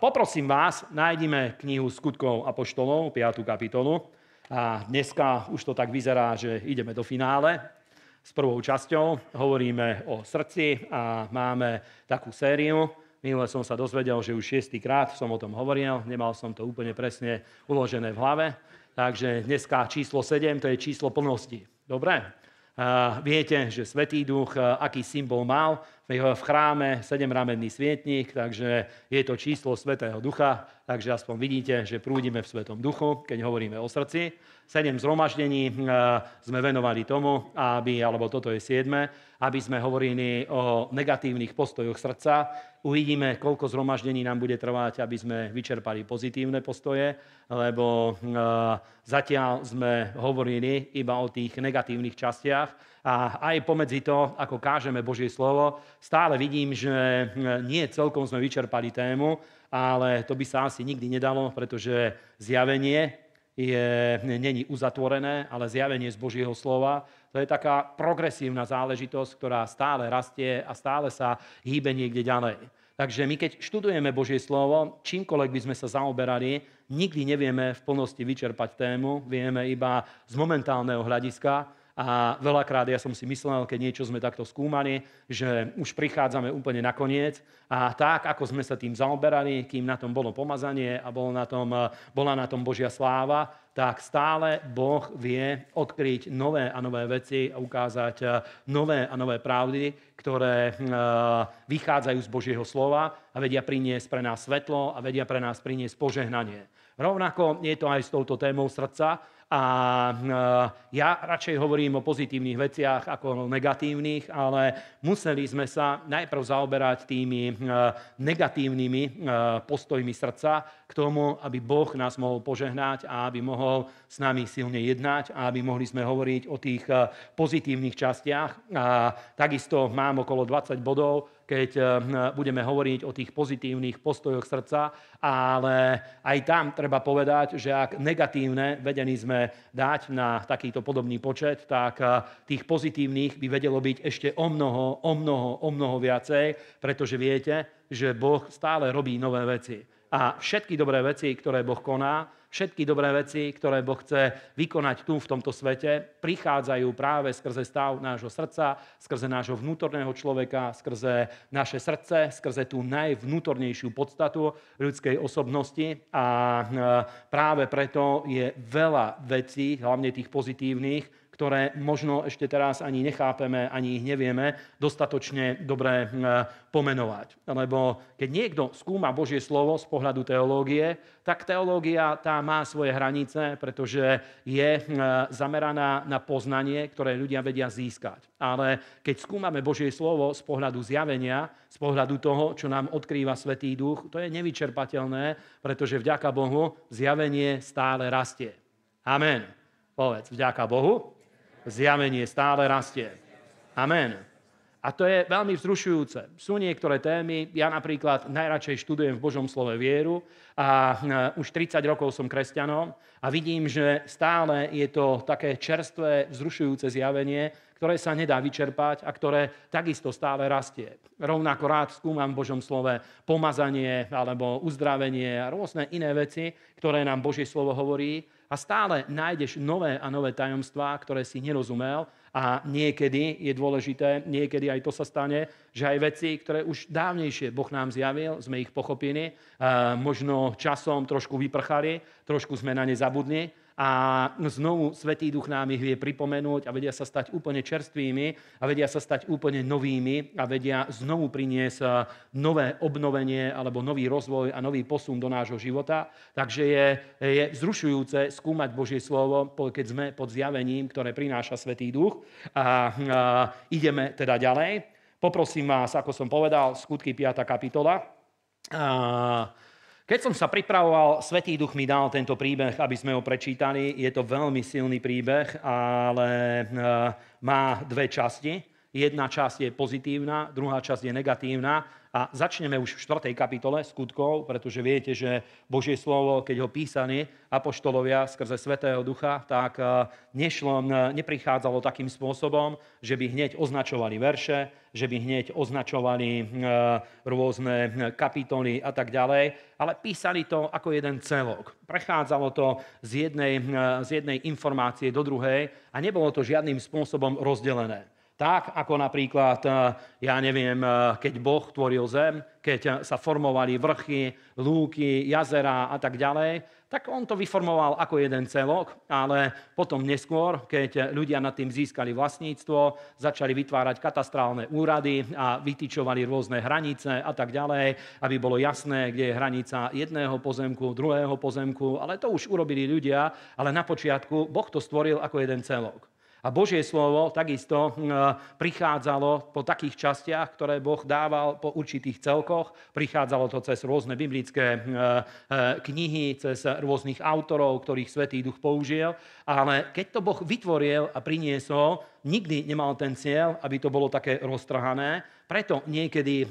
Poprosím vás, nájdime knihu Skutkov a poštolov, 5. kapitolu. A dneska už to tak vyzerá, že ideme do finále s prvou časťou. Hovoríme o srdci a máme takú sériu. Minule som sa dozvedel, že už šiestýkrát som o tom hovoril, nemal som to úplne presne uložené v hlave. Takže dneska číslo 7, to je číslo plnosti. Dobre? Viete, že Svetý duch, aký symbol mal, v chráme sedemramenný svietnik, takže je to číslo Svetého Ducha, takže aspoň vidíte, že prúdime v Svetom duchu, keď hovoríme o srdci. Sedem zhromaždení eh, sme venovali tomu, aby, alebo toto je siedme, aby sme hovorili o negatívnych postojoch srdca. Uvidíme, koľko zhromaždení nám bude trvať, aby sme vyčerpali pozitívne postoje, lebo eh, zatiaľ sme hovorili iba o tých negatívnych častiach, a aj pomedzi to, ako kážeme Božie slovo, stále vidím, že eh, nie celkom sme vyčerpali tému ale to by sa asi nikdy nedalo, pretože zjavenie je, není uzatvorené, ale zjavenie z Božieho slova. To je taká progresívna záležitosť, ktorá stále rastie a stále sa hýbe niekde ďalej. Takže my keď študujeme Božie slovo, čímkoľvek by sme sa zaoberali, nikdy nevieme v plnosti vyčerpať tému, vieme iba z momentálneho hľadiska, a veľakrát ja som si myslel, keď niečo sme takto skúmali, že už prichádzame úplne na koniec. A tak, ako sme sa tým zaoberali, kým na tom bolo pomazanie a bol na tom, e, bola na tom Božia sláva, tak stále Boh vie odkryť nové a nové veci a ukázať e, nové a nové pravdy, ktoré e, vychádzajú z Božieho slova a vedia priniesť pre nás svetlo a vedia pre nás priniesť požehnanie. Rovnako je to aj s touto témou srdca, a eh, ja radšej hovorím o pozitívnych veciach ako o negatívnych, ale museli sme sa najprv zaoberať tými eh, negatívnymi eh, postojmi srdca k tomu, aby Boh nás mohol požehnať a aby mohol s nami silne jednať a aby mohli sme hovoriť o tých pozitívnych častiach. A takisto mám okolo 20 bodov, keď eh, budeme hovoriť o tých pozitívnych postojoch srdca, ale aj tam treba povedať, že ak negatívne vedení sme dať na takýto podobný počet, tak eh, tých pozitívnych by vedelo byť ešte o mnoho, o mnoho, o mnoho viacej, pretože viete, že Boh stále robí nové veci. A všetky dobré veci, ktoré Boh koná, Všetky dobré veci, ktoré Boh chce vykonať tu v tomto svete, prichádzajú práve skrze stav nášho srdca, skrze nášho vnútorného človeka, skrze naše srdce, skrze tú najvnútornejšiu podstatu ľudskej osobnosti. A e, práve preto je veľa vecí, hlavne tých pozitívnych, ktoré možno ešte teraz ani nechápeme, ani ich nevieme dostatočne dobre eh, pomenovať. Lebo keď niekto skúma Božie slovo z pohľadu teológie, tak teológia tá má svoje hranice, pretože je eh, zameraná na poznanie, ktoré ľudia vedia získať. Ale keď skúmame Božie slovo z pohľadu zjavenia, z pohľadu toho, čo nám odkrýva Svetý Duch, to je nevyčerpateľné, pretože vďaka Bohu zjavenie stále rastie. Amen. Povedz, vďaka Bohu, zjavenie stále rastie. Amen. A to je veľmi vzrušujúce. Sú niektoré témy, ja napríklad najradšej študujem v Božom slove vieru a e, už 30 rokov som kresťanom a vidím, že stále je to také čerstvé, vzrušujúce zjavenie, ktoré sa nedá vyčerpať a ktoré takisto stále rastie. Rovnako rád skúmam v Božom slove pomazanie alebo uzdravenie a rôzne iné veci, ktoré nám Božie slovo hovorí a stále nájdeš nové a nové tajomstvá, ktoré si nerozumel a niekedy je dôležité, niekedy aj to sa stane, že aj veci, ktoré už dávnejšie Boh nám zjavil, sme ich pochopili, možno časom trošku vyprchali, trošku sme na ne zabudli, a znovu Svetý Duch nám ich vie pripomenúť a vedia sa stať úplne čerstvými a vedia sa stať úplne novými a vedia znovu priniesť e, nové obnovenie alebo nový rozvoj a nový posun do nášho života. Takže je, je vzrušujúce skúmať Božie slovo, keď sme pod zjavením, ktoré prináša Svetý Duch. A, a ideme teda ďalej. Poprosím vás, ako som povedal, skutky 5. kapitola. A, keď som sa pripravoval, Svetý duch mi dal tento príbeh, aby sme ho prečítali. Je to veľmi silný príbeh, ale e, má dve časti. Jedna časť je pozitívna, druhá časť je negatívna. A začneme už v 4. kapitole skutkov, pretože viete, že Božie slovo, keď ho písali apoštolovia skrze Svetého Ducha, tak eh, nešlo, eh, neprichádzalo takým spôsobom, že by hneď označovali verše, že by hneď označovali eh, rôzne kapitoly a tak ďalej, ale písali to ako jeden celok. Prechádzalo to z jednej, z jednej informácie do druhej a nebolo to žiadnym spôsobom rozdelené. Tak ako napríklad, eh, ja neviem, eh, keď Boh tvoril zem, keď eh, sa formovali vrchy, lúky, jazera a tak ďalej, tak on to vyformoval ako jeden celok, ale potom neskôr, keď ľudia nad tým získali vlastníctvo, začali vytvárať katastrálne úrady a vytýčovali rôzne hranice a tak ďalej, aby bolo jasné, kde je hranica jedného pozemku, druhého pozemku, ale to už urobili ľudia, ale na počiatku Boh to stvoril ako jeden celok. A Božie slovo takisto hm, e, prichádzalo po takých častiach, ktoré Boh dával po určitých celkoch. Prichádzalo to cez rôzne biblické hm, e, e, knihy, cez rôznych autorov, ktorých Svetý Duch použil. Ale keď to Boh vytvoril a priniesol, nikdy nemal ten cieľ, aby to bolo také roztrhané, preto niekedy eh,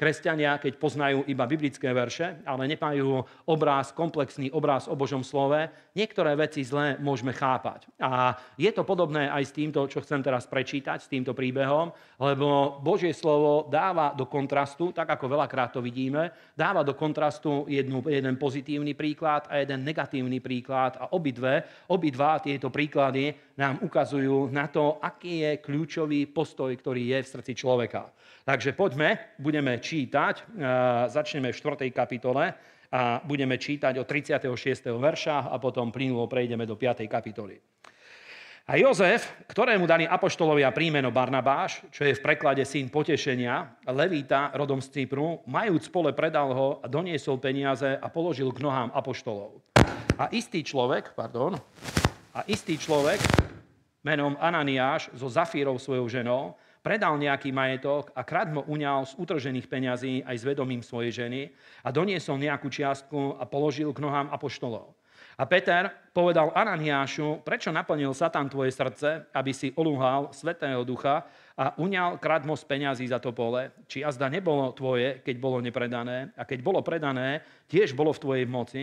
kresťania, keď poznajú iba biblické verše, ale nemajú obráz, komplexný obráz o Božom slove, niektoré veci zle môžeme chápať. A je to podobné aj s týmto, čo chcem teraz prečítať, s týmto príbehom, lebo Božie slovo dáva do kontrastu, tak ako veľakrát to vidíme, dáva do kontrastu jednu, jeden pozitívny príklad a jeden negatívny príklad a obidve, obidva tieto príklady nám ukazujú na to, aký je kľúčový postoj, ktorý je v srdci človeka. Takže poďme, budeme čítať, eh, začneme v 4. kapitole a budeme čítať od 36. verša a potom plynulo prejdeme do 5. kapitoly. A Jozef, ktorému dali apoštolovia príjmeno Barnabáš, čo je v preklade syn potešenia, levíta rodom z Cypru, majúc pole predal ho a doniesol peniaze a položil k nohám apoštolov. A istý človek, pardon, a istý človek menom Ananiáš so Zafírov svojou ženou, predal nejaký majetok a kradmo uňal z utržených peňazí aj s vedomím svojej ženy a doniesol nejakú čiastku a položil k nohám apoštolov. A Peter povedal Ananiášu, prečo naplnil Satan tvoje srdce, aby si olúhal Svetého Ducha a uňal kradmo z peňazí za to pole, či azda nebolo tvoje, keď bolo nepredané, a keď bolo predané, tiež bolo v tvojej moci,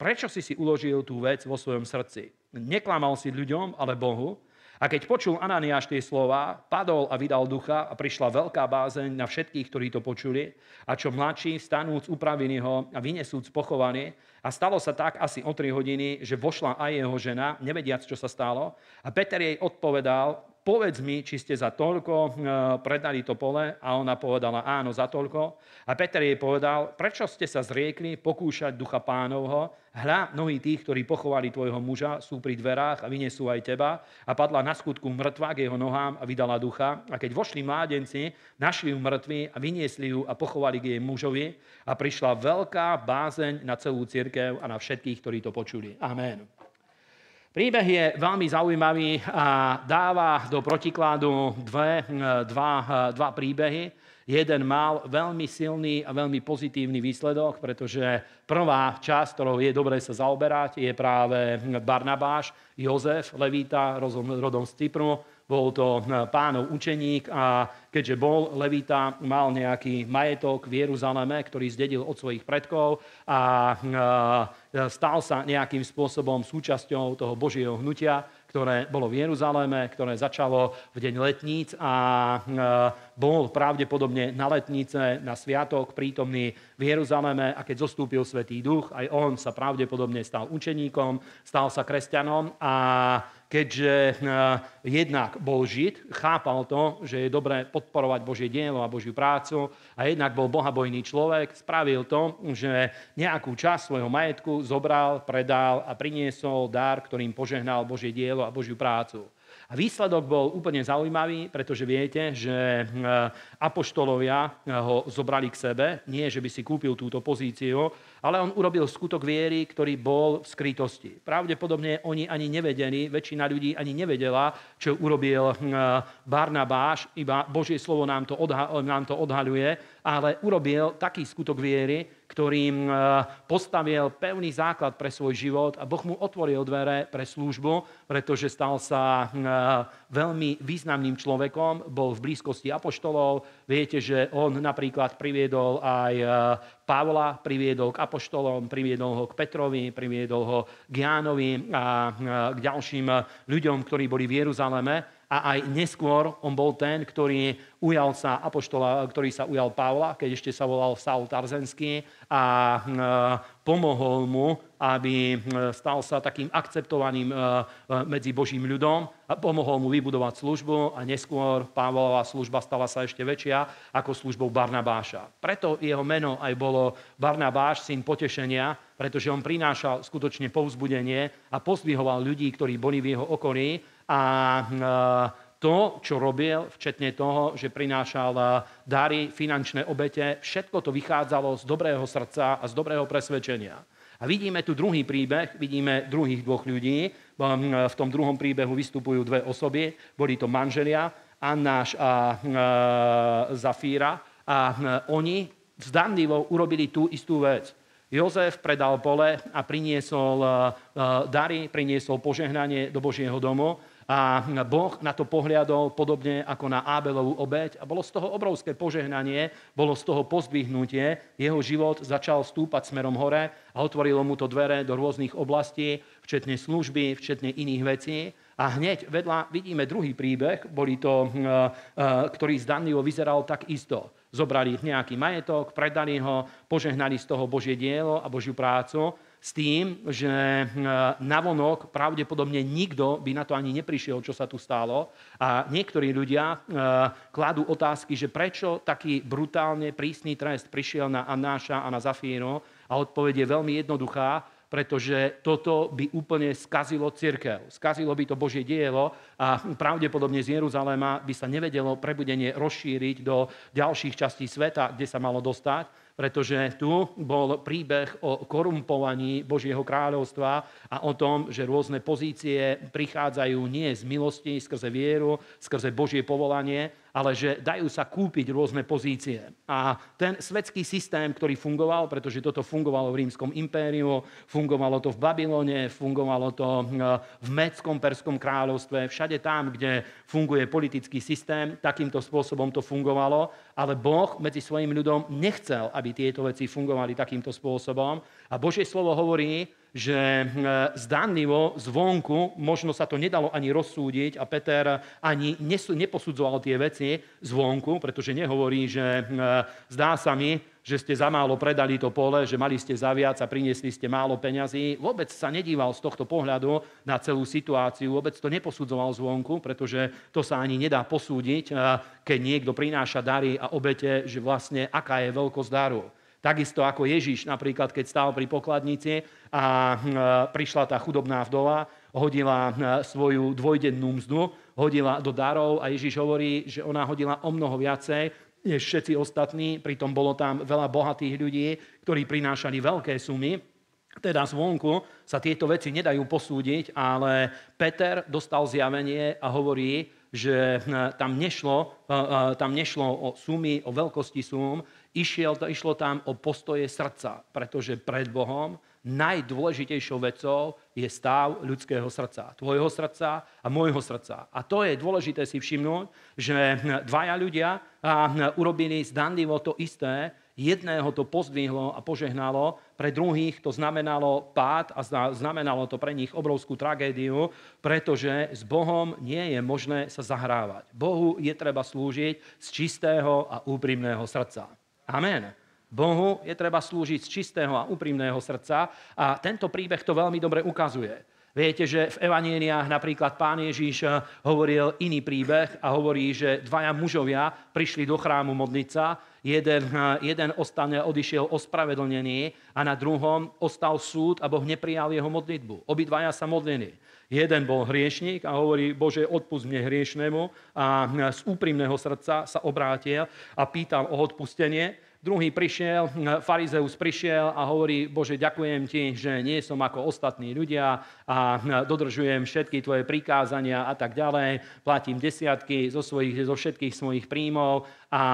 prečo si si uložil tú vec vo svojom srdci? Neklamal si ľuďom, ale Bohu, a keď počul Ananiáš tie slova, padol a vydal ducha a prišla veľká bázeň na všetkých, ktorí to počuli. A čo mladší, stanúc, upravili ho a vynesúc pochovanie. A stalo sa tak asi o 3 hodiny, že vošla aj jeho žena, nevediac, čo sa stalo. A Peter jej odpovedal, povedz mi, či ste za toľko e, predali to pole? A ona povedala, áno, za toľko. A Peter jej povedal, prečo ste sa zriekli pokúšať ducha pánovho? Hľa, mnohí tých, ktorí pochovali tvojho muža, sú pri dverách a vyniesú aj teba. A padla na skutku mŕtva k jeho nohám a vydala ducha. A keď vošli mládenci, našli ju mŕtvi a vyniesli ju a pochovali k jej mužovi. A prišla veľká bázeň na celú cirkev a na všetkých, ktorí to počuli. Amen. Príbeh je veľmi zaujímavý a dáva do protikladu dve, eh, dva, eh, dva príbehy. Jeden mal veľmi silný a veľmi pozitívny výsledok, pretože prvá časť, ktorou je dobre sa zaoberať, je práve Barnabáš, Jozef, Levita, rodom z Cypru. Bol to eh, pánov učeník a keďže bol Levita, mal nejaký majetok v Jeruzaleme, ktorý zdedil od svojich predkov a E, stal sa nejakým spôsobom súčasťou toho Božieho hnutia, ktoré bolo v Jeruzaléme, ktoré začalo v deň letníc a e, bol pravdepodobne na letnice, na sviatok prítomný v Jeruzaléme a keď zostúpil Svetý duch, aj on sa pravdepodobne stal učeníkom, stal sa kresťanom a keďže eh, jednak bol Žid, chápal to, že je dobré podporovať Božie dielo a Božiu prácu a jednak bol bohabojný človek, spravil to, že nejakú časť svojho majetku zobral, predal a priniesol dar, ktorým požehnal Božie dielo a Božiu prácu. A výsledok bol úplne zaujímavý, pretože viete, že eh, apoštolovia ho zobrali k sebe. Nie, že by si kúpil túto pozíciu, ale on urobil skutok viery, ktorý bol v skrytosti. Pravdepodobne oni ani nevedeli, väčšina ľudí ani nevedela, čo urobil hm, eh, Barnabáš, iba Božie slovo nám to, odha- nám to odhaľuje, ale urobil taký skutok viery, ktorým e, postavil pevný základ pre svoj život a Boh mu otvoril dvere pre službu, pretože stal sa e, veľmi významným človekom, bol v blízkosti apoštolov. Viete, že on napríklad priviedol aj e, Pavla, priviedol k apoštolom, priviedol ho k Petrovi, priviedol ho k Jánovi a k ďalším ľuďom, ktorí boli v Jeruzaleme a aj neskôr on bol ten, ktorý, ujal sa apoštola, ktorý sa ujal Pavla, keď ešte sa volal Saul Tarzenský a e, pomohol mu, aby e, stal sa takým akceptovaným e, medzi Božím ľudom a pomohol mu vybudovať službu a neskôr Pavlova služba stala sa ešte väčšia ako službou Barnabáša. Preto jeho meno aj bolo Barnabáš, syn potešenia, pretože on prinášal skutočne povzbudenie a pozdvihoval ľudí, ktorí boli v jeho okolí a eh, to, čo robil, včetne toho, že prinášal eh, dary, finančné obete, všetko to vychádzalo z dobrého srdca a z dobrého presvedčenia. A vidíme tu druhý príbeh, vidíme druhých dvoch ľudí. V eh, tom druhom príbehu vystupujú dve osoby, boli to manželia, Annáš a e, Zafíra. A oni vzdanlivo urobili tú istú vec. Jozef predal pole a priniesol dary, priniesol požehnanie do Božieho domu a Boh na to pohliadol podobne ako na Ábelovú obeď a bolo z toho obrovské požehnanie, bolo z toho pozdvihnutie, jeho život začal stúpať smerom hore a otvorilo mu to dvere do rôznych oblastí, včetne služby, včetne iných vecí. A hneď vedľa vidíme druhý príbeh, boli to, hm, e, e, ktorý zdanlivo vyzeral tak isto. Zobrali nejaký majetok, predali ho, požehnali z toho Božie dielo a Božiu prácu s tým, že e, navonok pravdepodobne nikto by na to ani neprišiel, čo sa tu stalo. A niektorí ľudia e, kladú otázky, že prečo taký brutálne prísny trest prišiel na Anáša a na Zafíno a odpoveď je veľmi jednoduchá, pretože toto by úplne skazilo cirkev. Skazilo by to Božie dielo a pravdepodobne z Jeruzaléma by sa nevedelo prebudenie rozšíriť do ďalších častí sveta, kde sa malo dostať pretože tu bol príbeh o korumpovaní Božieho kráľovstva a o tom, že rôzne pozície prichádzajú nie z milosti, skrze vieru, skrze Božie povolanie, ale že dajú sa kúpiť rôzne pozície. A ten svetský systém, ktorý fungoval, pretože toto fungovalo v rímskom impériu, fungovalo to v Babylone, fungovalo to e, v Medskom perskom kráľovstve, všade tam, kde funguje politický systém, takýmto spôsobom to fungovalo, ale Boh medzi svojim ľudom nechcel, aby tieto veci fungovali takýmto spôsobom. A Božie slovo hovorí, že eh, zdánlivo zvonku, možno sa to nedalo ani rozsúdiť a Peter ani neposudzoval tie veci zvonku, pretože nehovorí, že eh, zdá sa mi, že ste za málo predali to pole, že mali ste za viac a priniesli ste málo peňazí. Vôbec sa nedíval z tohto pohľadu na celú situáciu, vôbec to neposudzoval zvonku, pretože to sa ani nedá posúdiť, eh, keď niekto prináša dary a obete, že vlastne aká je veľkosť daru. Takisto ako Ježiš napríklad, keď stál pri pokladnici a hm, e, prišla tá chudobná vdova, hodila hm, e, svoju dvojdennú mzdu, hodila do darov a Ježiš hovorí, že ona hodila o mnoho viacej než všetci ostatní, pritom bolo tam veľa bohatých ľudí, ktorí prinášali veľké sumy. Teda zvonku sa tieto veci nedajú posúdiť, ale Peter dostal zjavenie a hovorí, že hm, e, tam nešlo, tam nešlo o sumy, o veľkosti sum, Išiel, išlo tam o postoje srdca, pretože pred Bohom najdôležitejšou vecou je stav ľudského srdca. Tvojho srdca a môjho srdca. A to je dôležité si všimnúť, že dvaja ľudia urobili zdanlivo to isté, jedného to pozdvihlo a požehnalo, pre druhých to znamenalo pád a znamenalo to pre nich obrovskú tragédiu, pretože s Bohom nie je možné sa zahrávať. Bohu je treba slúžiť z čistého a úprimného srdca. Amen. Bohu je treba slúžiť z čistého a úprimného srdca a tento príbeh to veľmi dobre ukazuje. Viete, že v Evanieniach napríklad pán Ježíš eh, hovoril iný príbeh a hovorí, že dvaja mužovia prišli do chrámu modliť sa Jeden, eh, jeden ostane, odišiel ospravedlnený a na druhom ostal súd a Boh neprijal jeho modlitbu. Obidvaja sa modlili. Jeden bol hriešník a hovorí, Bože, odpust mne hriešnému a eh, z úprimného srdca sa obrátil a pýtal o odpustenie Druhý prišiel, farizeus prišiel a hovorí, Bože, ďakujem ti, že nie som ako ostatní ľudia a dodržujem všetky tvoje prikázania a tak ďalej, platím desiatky zo, svojich, zo všetkých svojich príjmov a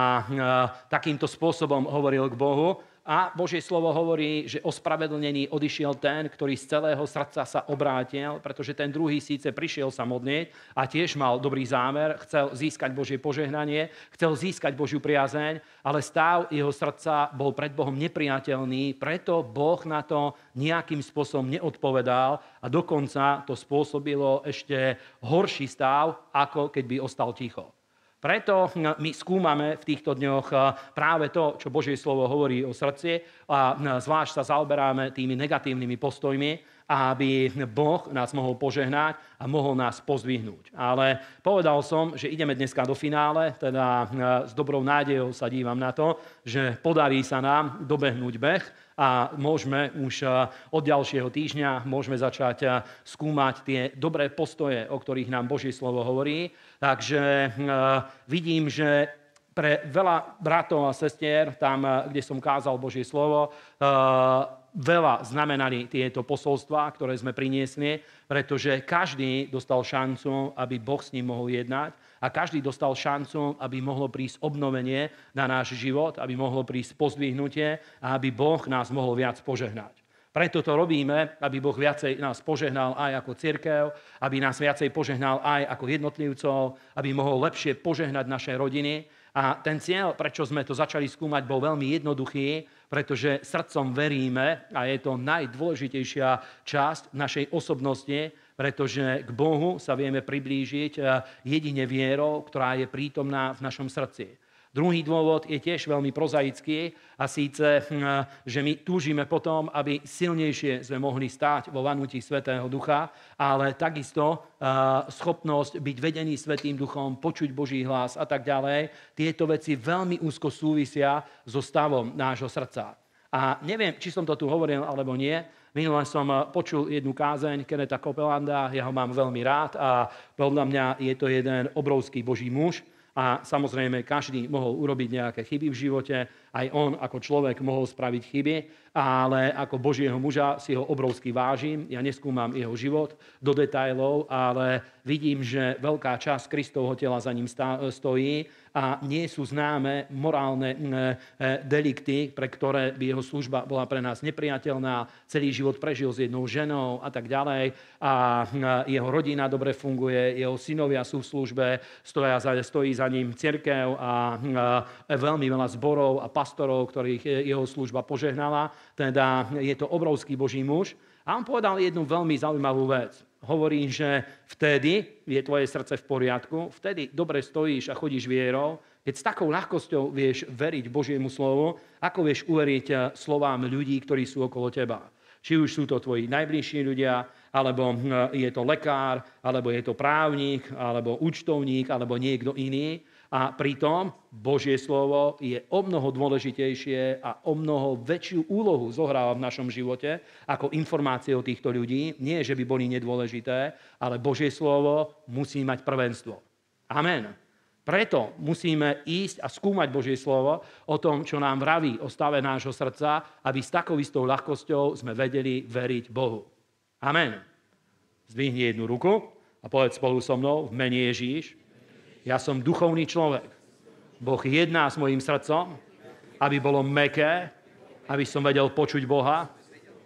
takýmto spôsobom hovoril k Bohu. A Božie slovo hovorí, že ospravedlnený odišiel ten, ktorý z celého srdca sa obrátil, pretože ten druhý síce prišiel sa modlieť a tiež mal dobrý zámer, chcel získať Božie požehnanie, chcel získať Božiu priazeň, ale stav jeho srdca bol pred Bohom nepriateľný, preto Boh na to nejakým spôsobom neodpovedal a dokonca to spôsobilo ešte horší stav, ako keď by ostal ticho. Preto no, my skúmame v týchto dňoch práve to, čo Božie slovo hovorí o srdci a no, zvlášť sa zaoberáme tými negatívnymi postojmi, aby Boh nás mohol požehnať a mohol nás pozvihnúť. Ale povedal som, že ideme dneska do finále, teda no, s dobrou nádejou sa dívam na to, že podarí sa nám dobehnúť beh, a môžeme už eh, od ďalšieho týždňa môžeme začať eh, skúmať tie dobré postoje, o ktorých nám Božie slovo hovorí. Takže eh, vidím, že pre veľa bratov a sestier, tam, kde som kázal Božie slovo, veľa znamenali tieto posolstva, ktoré sme priniesli, pretože každý dostal šancu, aby Boh s ním mohol jednať a každý dostal šancu, aby mohlo prísť obnovenie na náš život, aby mohlo prísť pozdvihnutie a aby Boh nás mohol viac požehnať. Preto to robíme, aby Boh viacej nás požehnal aj ako cirkev, aby nás viacej požehnal aj ako jednotlivcov, aby mohol lepšie požehnať naše rodiny. A ten cieľ, prečo sme to začali skúmať, bol veľmi jednoduchý, pretože srdcom veríme, a je to najdôležitejšia časť našej osobnosti, pretože k Bohu sa vieme priblížiť e, jedine vierou, ktorá je prítomná v našom srdci. Druhý dôvod je tiež veľmi prozaický a síce, hm, e, že my túžime potom, aby silnejšie sme mohli stáť vo vanutí Svetého Ducha, ale takisto e, schopnosť byť vedený Svetým Duchom, počuť Boží hlas a tak ďalej. Tieto veci veľmi úzko súvisia so stavom nášho srdca. A neviem, či som to tu hovoril alebo nie. Minule som eh, počul jednu kázeň Keneta Copelanda, ja ho mám veľmi rád a podľa mňa je to jeden obrovský boží muž. A samozrejme, každý mohol urobiť nejaké chyby v živote, aj on ako človek mohol spraviť chyby, ale ako Božieho muža si ho obrovsky vážim. Ja neskúmam jeho život do detajlov, ale vidím, že veľká časť Kristovho tela za ním stojí a nie sú známe morálne e, delikty, pre ktoré by jeho služba bola pre nás nepriateľná. Celý život prežil s jednou ženou a tak ďalej. A e, jeho rodina dobre funguje, jeho synovia sú v službe, stojí za, ním cirkev a e, veľmi veľa zborov a pastorov pastorov, ktorých jeho služba požehnala. Teda je to obrovský Boží muž. A on povedal jednu veľmi zaujímavú vec. Hovorí, že vtedy je tvoje srdce v poriadku, vtedy dobre stojíš a chodíš vierou, keď s takou ľahkosťou vieš veriť Božiemu slovu, ako vieš uveriť eh, slovám ľudí, ktorí sú okolo teba. Či už sú to tvoji najbližší ľudia, alebo eh, je to lekár, alebo je to právnik, alebo účtovník, alebo niekto iný. A pritom Božie slovo je o mnoho dôležitejšie a o mnoho väčšiu úlohu zohráva v našom živote ako informácie o týchto ľudí. Nie, že by boli nedôležité, ale Božie slovo musí mať prvenstvo. Amen. Preto musíme ísť a skúmať Božie slovo o tom, čo nám vraví o stave nášho srdca, aby s takou istou ľahkosťou sme vedeli veriť Bohu. Amen. Zdvihni jednu ruku a povedz spolu so mnou v mene Ježíš ja som duchovný človek. Boh jedná s mojim srdcom, aby bolo meké, aby som vedel počuť Boha,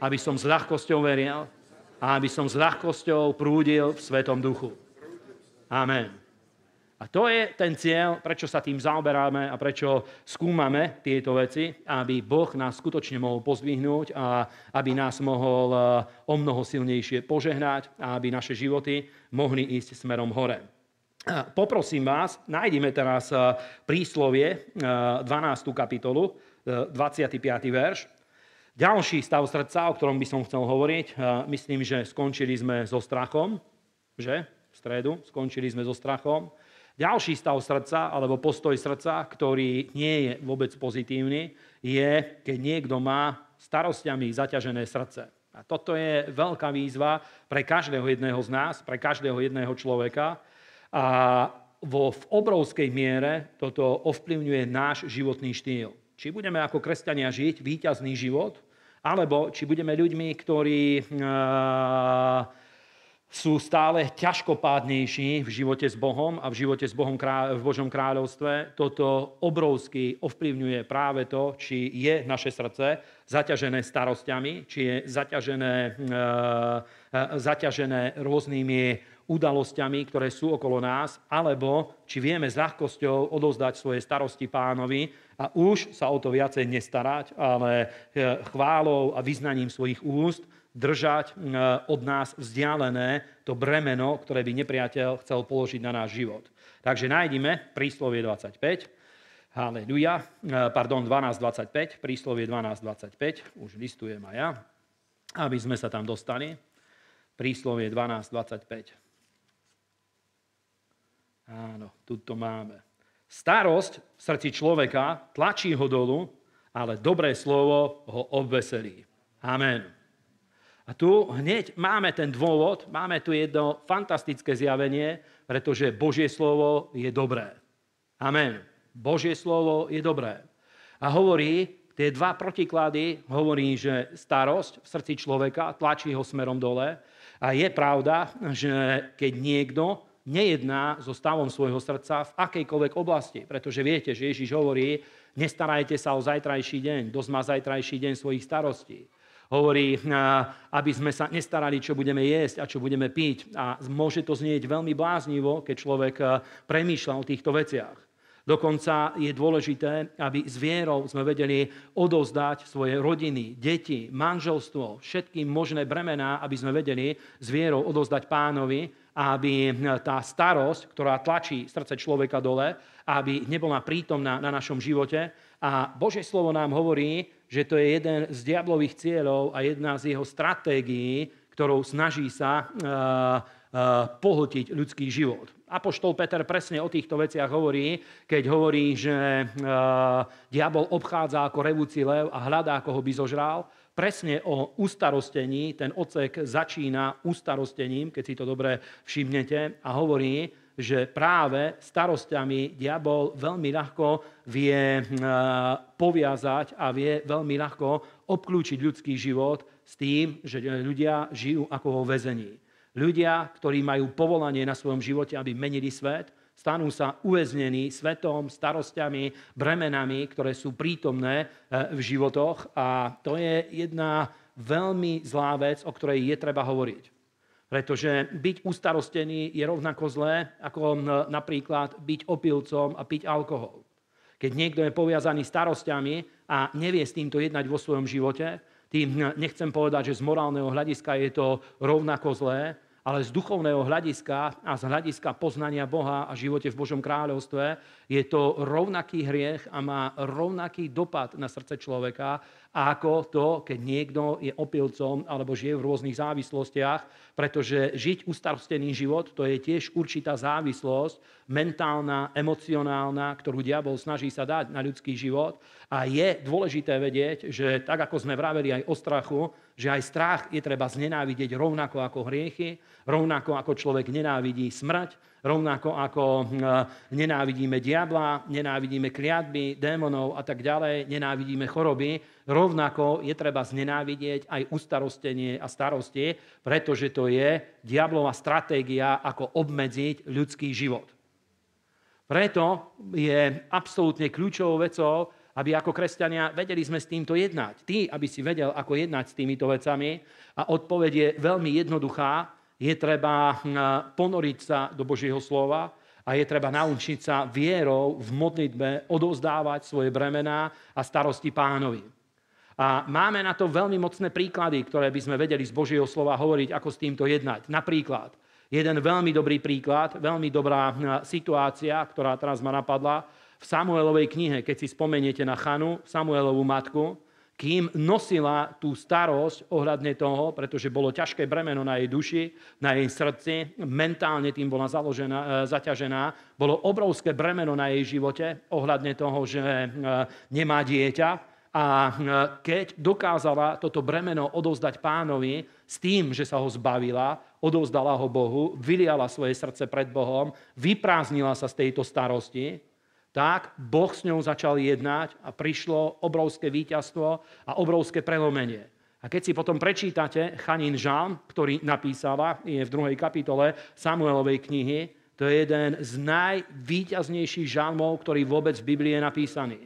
aby som s ľahkosťou veril a aby som s ľahkosťou prúdil v Svetom duchu. Amen. A to je ten cieľ, prečo sa tým zaoberáme a prečo skúmame tieto veci, aby Boh nás skutočne mohol pozvihnúť a aby nás mohol eh, o mnoho silnejšie požehnať a aby naše životy mohli ísť smerom hore poprosím vás, nájdeme teraz e, príslovie, 12. E, kapitolu, 25. E, verš. Ďalší stav srdca, o ktorom by som chcel hovoriť, myslím, že skončili sme so strachom, že? V stredu skončili sme so strachom. Ďalší stav srdca, alebo postoj srdca, ktorý nie je vôbec pozitívny, je, keď niekto má starostiami zaťažené srdce. A toto je veľká výzva pre každého jedného z nás, pre každého jedného človeka, a vo, v obrovskej miere toto ovplyvňuje náš životný štýl. Či budeme ako kresťania žiť výťazný život, alebo či budeme ľuďmi, ktorí e, sú stále ťažkopádnejší v živote s Bohom a v živote s Bohom krá- v Božom kráľovstve. Toto obrovsky ovplyvňuje práve to, či je naše srdce zaťažené starostiami, či je zaťažené, e, e, zaťažené rôznymi udalosťami, ktoré sú okolo nás, alebo či vieme s ľahkosťou odovzdať svoje starosti pánovi a už sa o to viacej nestarať, ale e, chválou a vyznaním svojich úst držať e, od nás vzdialené to bremeno, ktoré by nepriateľ chcel položiť na náš život. Takže nájdime príslovie 25, Halleluja. E, pardon, 12.25, príslovie 12.25, už listujem aj ja, aby sme sa tam dostali. Príslovie 12.25. Áno, tu to máme. Starosť v srdci človeka tlačí ho dolu, ale dobré slovo ho obveselí. Amen. A tu hneď máme ten dôvod, máme tu jedno fantastické zjavenie, pretože Božie slovo je dobré. Amen. Božie slovo je dobré. A hovorí, tie dva protiklady hovorí, že starosť v srdci človeka tlačí ho smerom dole. A je pravda, že keď niekto nejedná so stavom svojho srdca v akejkoľvek oblasti. Pretože viete, že Ježiš hovorí, nestarajte sa o zajtrajší deň, dosť má zajtrajší deň svojich starostí. Hovorí, aby sme sa nestarali, čo budeme jesť a čo budeme piť. A môže to znieť veľmi bláznivo, keď človek e, premýšľa o týchto veciach. Dokonca je dôležité, aby s vierou sme vedeli odozdať svoje rodiny, deti, manželstvo, všetky možné bremená, aby sme vedeli s vierou odozdať pánovi, aby eh, tá starosť, ktorá tlačí srdce človeka dole, aby nebola prítomná na našom živote. A Božie slovo nám hovorí, že to je jeden z diablových cieľov a jedna z jeho stratégií, ktorou snaží sa eh, eh, pohltiť ľudský život. Apoštol Peter presne o týchto veciach hovorí, keď hovorí, že e, diabol obchádza ako revúci lev a hľadá, ako ho by zožral. Presne o ustarostení, ten ocek začína ustarostením, keď si to dobre všimnete, a hovorí, že práve starostiami diabol veľmi ľahko vie e, poviazať a vie veľmi ľahko obklúčiť ľudský život s tým, že ľudia žijú ako vo vezení. Ľudia, ktorí majú povolanie na svojom živote, aby menili svet, stanú sa uväznení svetom, starostiami, bremenami, ktoré sú prítomné e, v životoch a to je jedna veľmi zlá vec, o ktorej je treba hovoriť. Pretože byť ustarostený je rovnako zlé, ako napríklad byť opilcom a piť alkohol. Keď niekto je poviazaný starostiami a nevie s týmto jednať vo svojom živote, tým nechcem povedať, že z morálneho hľadiska je to rovnako zlé, ale z duchovného hľadiska a z hľadiska poznania Boha a živote v Božom kráľovstve je to rovnaký hriech a má rovnaký dopad na srdce človeka a ako to, keď niekto je opilcom alebo žije v rôznych závislostiach, pretože žiť ustarostený život to je tiež určitá závislosť, mentálna, emocionálna, ktorú diabol snaží sa dať na ľudský život. A je dôležité vedieť, že tak ako sme vraveli aj o strachu, že aj strach je treba znenávidieť rovnako ako hriechy, rovnako ako človek nenávidí smrť, Rovnako ako e, nenávidíme diabla, nenávidíme kliatby, démonov a tak ďalej, nenávidíme choroby, rovnako je treba znenávidieť aj ustarostenie a starosti, pretože to je diablová stratégia, ako obmedziť ľudský život. Preto je absolútne kľúčovou vecou, aby ako kresťania vedeli sme s týmto jednať. Ty, aby si vedel, ako jednať s týmito vecami. A odpoveď je veľmi jednoduchá je treba hm, ponoriť sa do Božieho slova a je treba naučiť sa vierou v modlitbe odovzdávať svoje bremená a starosti pánovi. A máme na to veľmi mocné príklady, ktoré by sme vedeli z Božieho slova hovoriť, ako s týmto jednať. Napríklad, jeden veľmi dobrý príklad, veľmi dobrá hm, situácia, ktorá teraz ma napadla, v Samuelovej knihe, keď si spomeniete na Chanu, Samuelovú matku, kým nosila tú starosť ohľadne toho, pretože bolo ťažké bremeno na jej duši, na jej srdci, mentálne tým bola založená, e, zaťažená, bolo obrovské bremeno na jej živote ohľadne toho, že e, nemá dieťa. A e, keď dokázala toto bremeno odovzdať pánovi s tým, že sa ho zbavila, odovzdala ho Bohu, vyliala svoje srdce pred Bohom, vyprázdnila sa z tejto starosti, tak Boh s ňou začal jednať a prišlo obrovské víťazstvo a obrovské prelomenie. A keď si potom prečítate Chanin Žalm, ktorý napísáva, je v druhej kapitole Samuelovej knihy, to je jeden z najvýťaznejších žalmov, ktorý vôbec v Biblii je napísaný.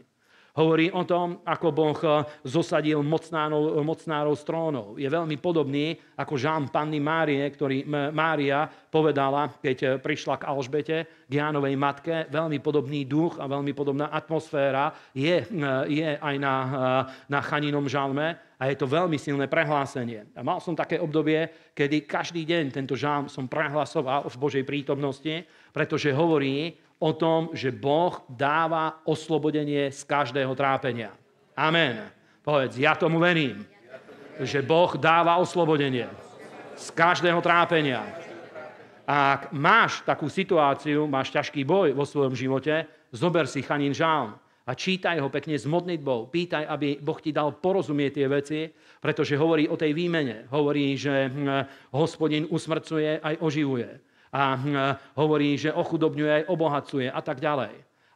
Hovorí o tom, ako Boh eh, zosadil mocnárov, mocnárov trónov. Je veľmi podobný ako žán panny Márie, ktorý Mária povedala, keď eh, prišla k Alžbete, k Jánovej matke. Veľmi podobný duch a veľmi podobná atmosféra je, eh, je aj na, na Chaninom žalme a je to veľmi silné prehlásenie. A mal som také obdobie, kedy každý deň tento žalm som prehlasoval v Božej prítomnosti, pretože hovorí, o tom, že Boh dáva oslobodenie z každého trápenia. Amen. Povedz, ja tomu verím, že Boh dáva oslobodenie z každého trápenia. Ak máš takú situáciu, máš ťažký boj vo svojom živote, zober si chanín žalm a čítaj ho pekne s modlitbou. Pýtaj, aby Boh ti dal porozumieť tie veci, pretože hovorí o tej výmene. Hovorí, že hm, hospodin usmrcuje aj oživuje Hm, a hovorí, že ochudobňuje aj obohacuje a tak ďalej.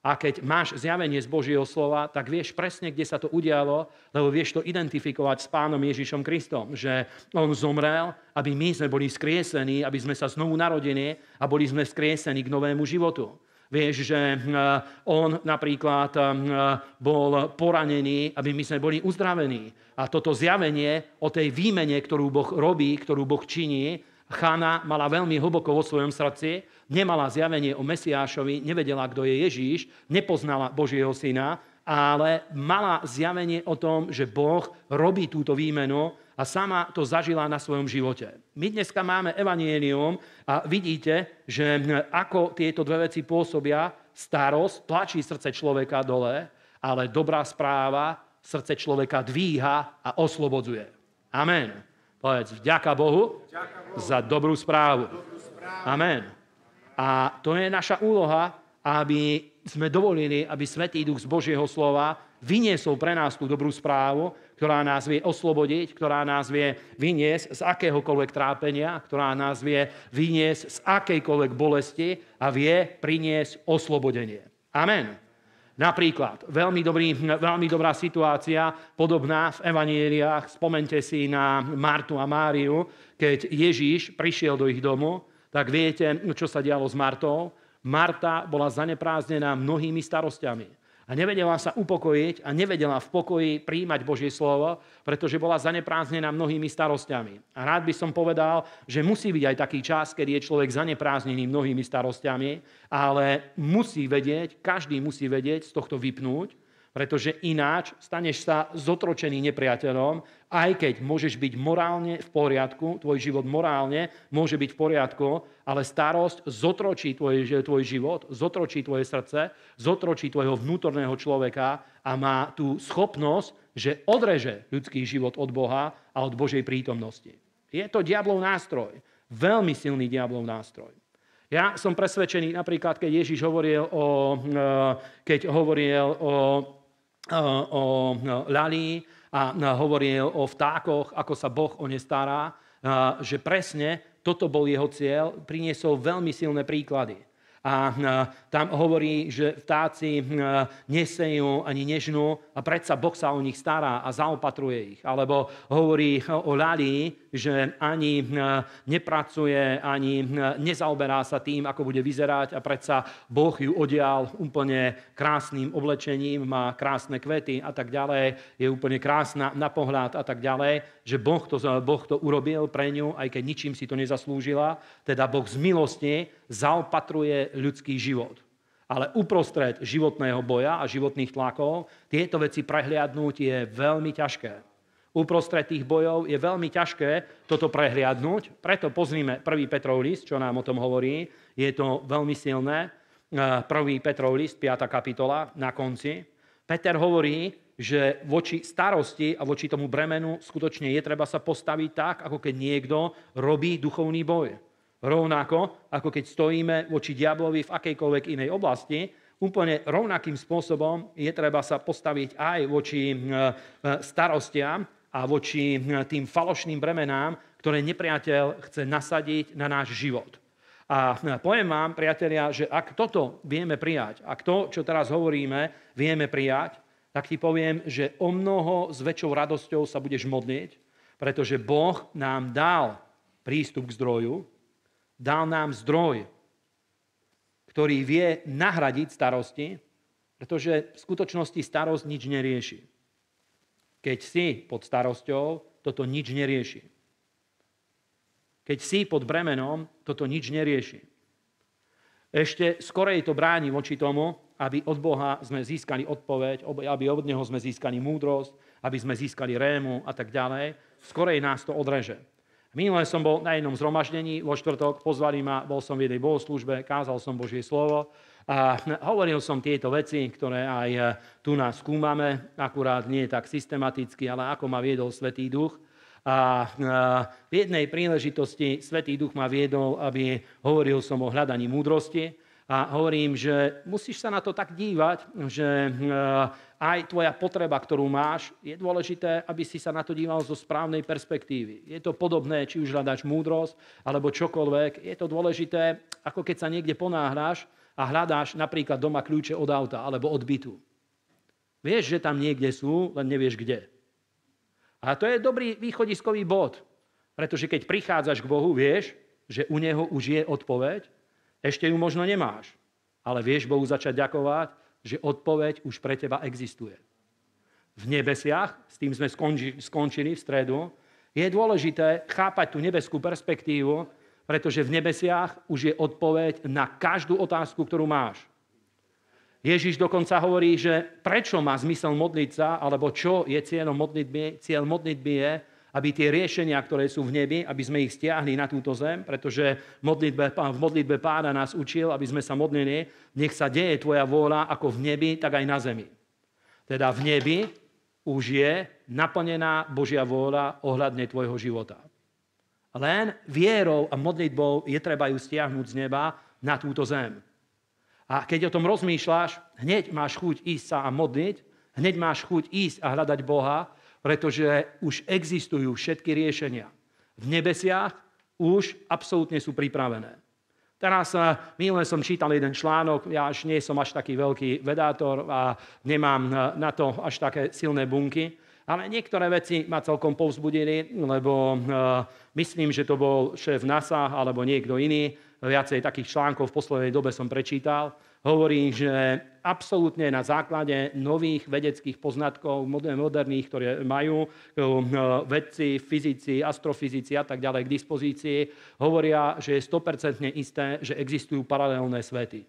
A keď máš zjavenie z Božieho slova, tak vieš presne, kde sa to udialo, lebo vieš to identifikovať s pánom Ježišom Kristom, že on zomrel, aby my sme boli skriesení, aby sme sa znovu narodili a boli sme skriesení k novému životu. Vieš, že hm, on napríklad hm, bol poranený, aby my sme boli uzdravení. A toto zjavenie o tej výmene, ktorú Boh robí, ktorú Boh činí, Chána mala veľmi hlboko vo svojom srdci, nemala zjavenie o Mesiášovi, nevedela, kto je Ježíš, nepoznala Božieho syna, ale mala zjavenie o tom, že Boh robí túto výmenu a sama to zažila na svojom živote. My dneska máme evanielium a vidíte, že ako tieto dve veci pôsobia, starosť tlačí srdce človeka dole, ale dobrá správa srdce človeka dvíha a oslobodzuje. Amen. Povedz, vďaka Bohu, vďaka Bohu za dobrú správu. Dobrú správu. Amen. A to je naša úloha, aby sme dovolili, aby Svetý Duch z Božieho slova vyniesol pre nás tú dobrú správu, ktorá nás vie oslobodiť, ktorá nás vie vyniesť z akéhokoľvek trápenia, ktorá nás vie vyniesť z akejkoľvek bolesti a vie priniesť oslobodenie. Amen. Napríklad, veľmi, dobrý, veľmi dobrá situácia, podobná v evanieliách, spomente si na Martu a Máriu, keď Ježíš prišiel do ich domu, tak viete, čo sa dialo s Martou. Marta bola zanepráznená mnohými starostiami a nevedela sa upokojiť a nevedela v pokoji príjmať Božie slovo, pretože bola zanepráznená mnohými starostiami. A rád by som povedal, že musí byť aj taký čas, kedy je človek zanepráznený mnohými starostiami, ale musí vedieť, každý musí vedieť z tohto vypnúť pretože ináč staneš sa zotročený nepriateľom, aj keď môžeš byť morálne v poriadku, tvoj život morálne môže byť v poriadku, ale starosť zotročí tvoj, tvoj život, zotročí tvoje srdce, zotročí tvojho vnútorného človeka a má tú schopnosť, že odreže ľudský život od Boha a od Božej prítomnosti. Je to diablov nástroj. Veľmi silný diablov nástroj. Ja som presvedčený, napríklad, keď Ježiš hovoril o, e, keď hovoril o o Lali a hovoril o vtákoch, ako sa Boh o ne stará, že presne toto bol jeho cieľ, priniesol veľmi silné príklady a tam hovorí, že vtáci nesejú ani nežnú a predsa Boh sa o nich stará a zaopatruje ich. Alebo hovorí o ľali, že ani nepracuje, ani nezaoberá sa tým, ako bude vyzerať a predsa Boh ju odial úplne krásnym oblečením, má krásne kvety a tak ďalej, je úplne krásna na pohľad a tak ďalej že boh to, boh to urobil pre ňu, aj keď ničím si to nezaslúžila. Teda Boh z milosti zaopatruje ľudský život. Ale uprostred životného boja a životných tlakov tieto veci prehliadnúť je veľmi ťažké. Uprostred tých bojov je veľmi ťažké toto prehliadnúť. Preto pozrime 1. Petrov list, čo nám o tom hovorí. Je to veľmi silné. 1. Eh, Petrov list, 5. kapitola, na konci. Peter hovorí, že voči starosti a voči tomu bremenu skutočne je treba sa postaviť tak, ako keď niekto robí duchovný boj. Rovnako, ako keď stojíme voči diablovi v akejkoľvek inej oblasti, úplne rovnakým spôsobom je treba sa postaviť aj voči e, e, starostiam a voči e, tým falošným bremenám, ktoré nepriateľ chce nasadiť na náš život. A poviem vám, priatelia, že ak toto vieme prijať, ak to, čo teraz hovoríme, vieme prijať, tak ti poviem, že o mnoho s väčšou radosťou sa budeš modliť, pretože Boh nám dal prístup k zdroju, dal nám zdroj, ktorý vie nahradiť starosti, pretože v skutočnosti starosť nič nerieši. Keď si pod starosťou, toto nič nerieši. Keď si pod bremenom, toto nič nerieši. Ešte skorej to bráni voči tomu, aby od Boha sme získali odpoveď, aby od Neho sme získali múdrosť, aby sme získali rému a tak ďalej. Skorej nás to odreže. Minule som bol na jednom zhromaždení vo štvrtok, pozvali ma, bol som v jednej bohoslužbe, kázal som Božie slovo a hovoril som tieto veci, ktoré aj eh, tu nás skúmame, akurát nie tak systematicky, ale ako ma viedol Svetý Duch. A eh, v jednej príležitosti Svetý Duch ma viedol, aby hovoril som o hľadaní múdrosti, a hovorím, že musíš sa na to tak dívať, že eh, aj tvoja potreba, ktorú máš, je dôležité, aby si sa na to díval zo správnej perspektívy. Je to podobné, či už hľadáš múdrosť alebo čokoľvek. Je to dôležité, ako keď sa niekde ponáhráš a hľadáš napríklad doma kľúče od auta alebo od bytu. Vieš, že tam niekde sú, len nevieš kde. A to je dobrý východiskový bod, pretože keď prichádzaš k Bohu, vieš, že u Neho už je odpoveď ešte ju možno nemáš, ale vieš Bohu začať ďakovať, že odpoveď už pre teba existuje. V nebesiach, s tým sme skončili v stredu, je dôležité chápať tú nebeskú perspektívu, pretože v nebesiach už je odpoveď na každú otázku, ktorú máš. Ježiš dokonca hovorí, že prečo má zmysel modliť sa, alebo čo je cieľom modlitby. Cieľ modlitby je, aby tie riešenia, ktoré sú v nebi, aby sme ich stiahli na túto zem, pretože v modlitbe, v modlitbe pána nás učil, aby sme sa modlili, nech sa deje tvoja vôľa ako v nebi, tak aj na zemi. Teda v nebi už je naplnená Božia vôľa ohľadne tvojho života. Len vierou a modlitbou je treba ju stiahnuť z neba na túto zem. A keď o tom rozmýšľaš, hneď máš chuť ísť sa a modliť, hneď máš chuť ísť a hľadať Boha, pretože už existujú všetky riešenia. V nebesiach už absolútne sú pripravené. Teraz eh, minule som čítal jeden článok, ja až nie som až taký veľký vedátor a nemám eh, na to až také silné bunky, ale niektoré veci ma celkom povzbudili, lebo eh, myslím, že to bol šéf NASA alebo niekto iný, viacej takých článkov v poslednej dobe som prečítal hovorí, že absolútne na základe nových vedeckých poznatkov moderných, ktoré majú eh, vedci, fyzici, astrofyzici a tak ďalej k dispozícii, hovoria, že je 100% isté, že existujú paralelné svety.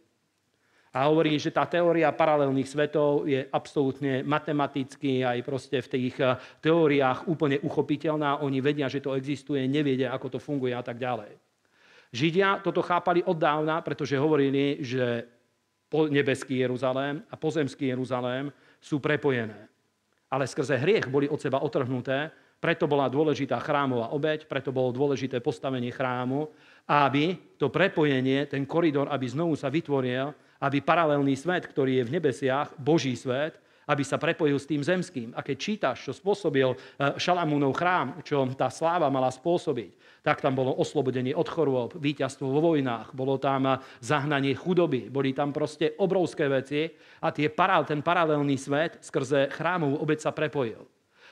A hovorí, že tá teória paralelných svetov je absolútne matematicky aj proste v tých eh, teóriách úplne uchopiteľná. Oni vedia, že to existuje, nevedia, ako to funguje a tak ďalej. Židia toto chápali od dávna, pretože hovorili, že nebeský Jeruzalém a pozemský Jeruzalém sú prepojené. Ale skrze hriech boli od seba otrhnuté, preto bola dôležitá chrámová obeď, preto bolo dôležité postavenie chrámu, aby to prepojenie, ten koridor, aby znovu sa vytvoril, aby paralelný svet, ktorý je v nebesiach, Boží svet, aby sa prepojil s tým zemským. A keď čítaš, čo spôsobil e, Šalamúnov chrám, čo tá sláva mala spôsobiť, tak tam bolo oslobodenie od chorôb, víťazstvo vo vojnách, bolo tam e, zahnanie chudoby, boli tam proste obrovské veci a tie paral, ten paralelný svet skrze chrámovú obec sa prepojil.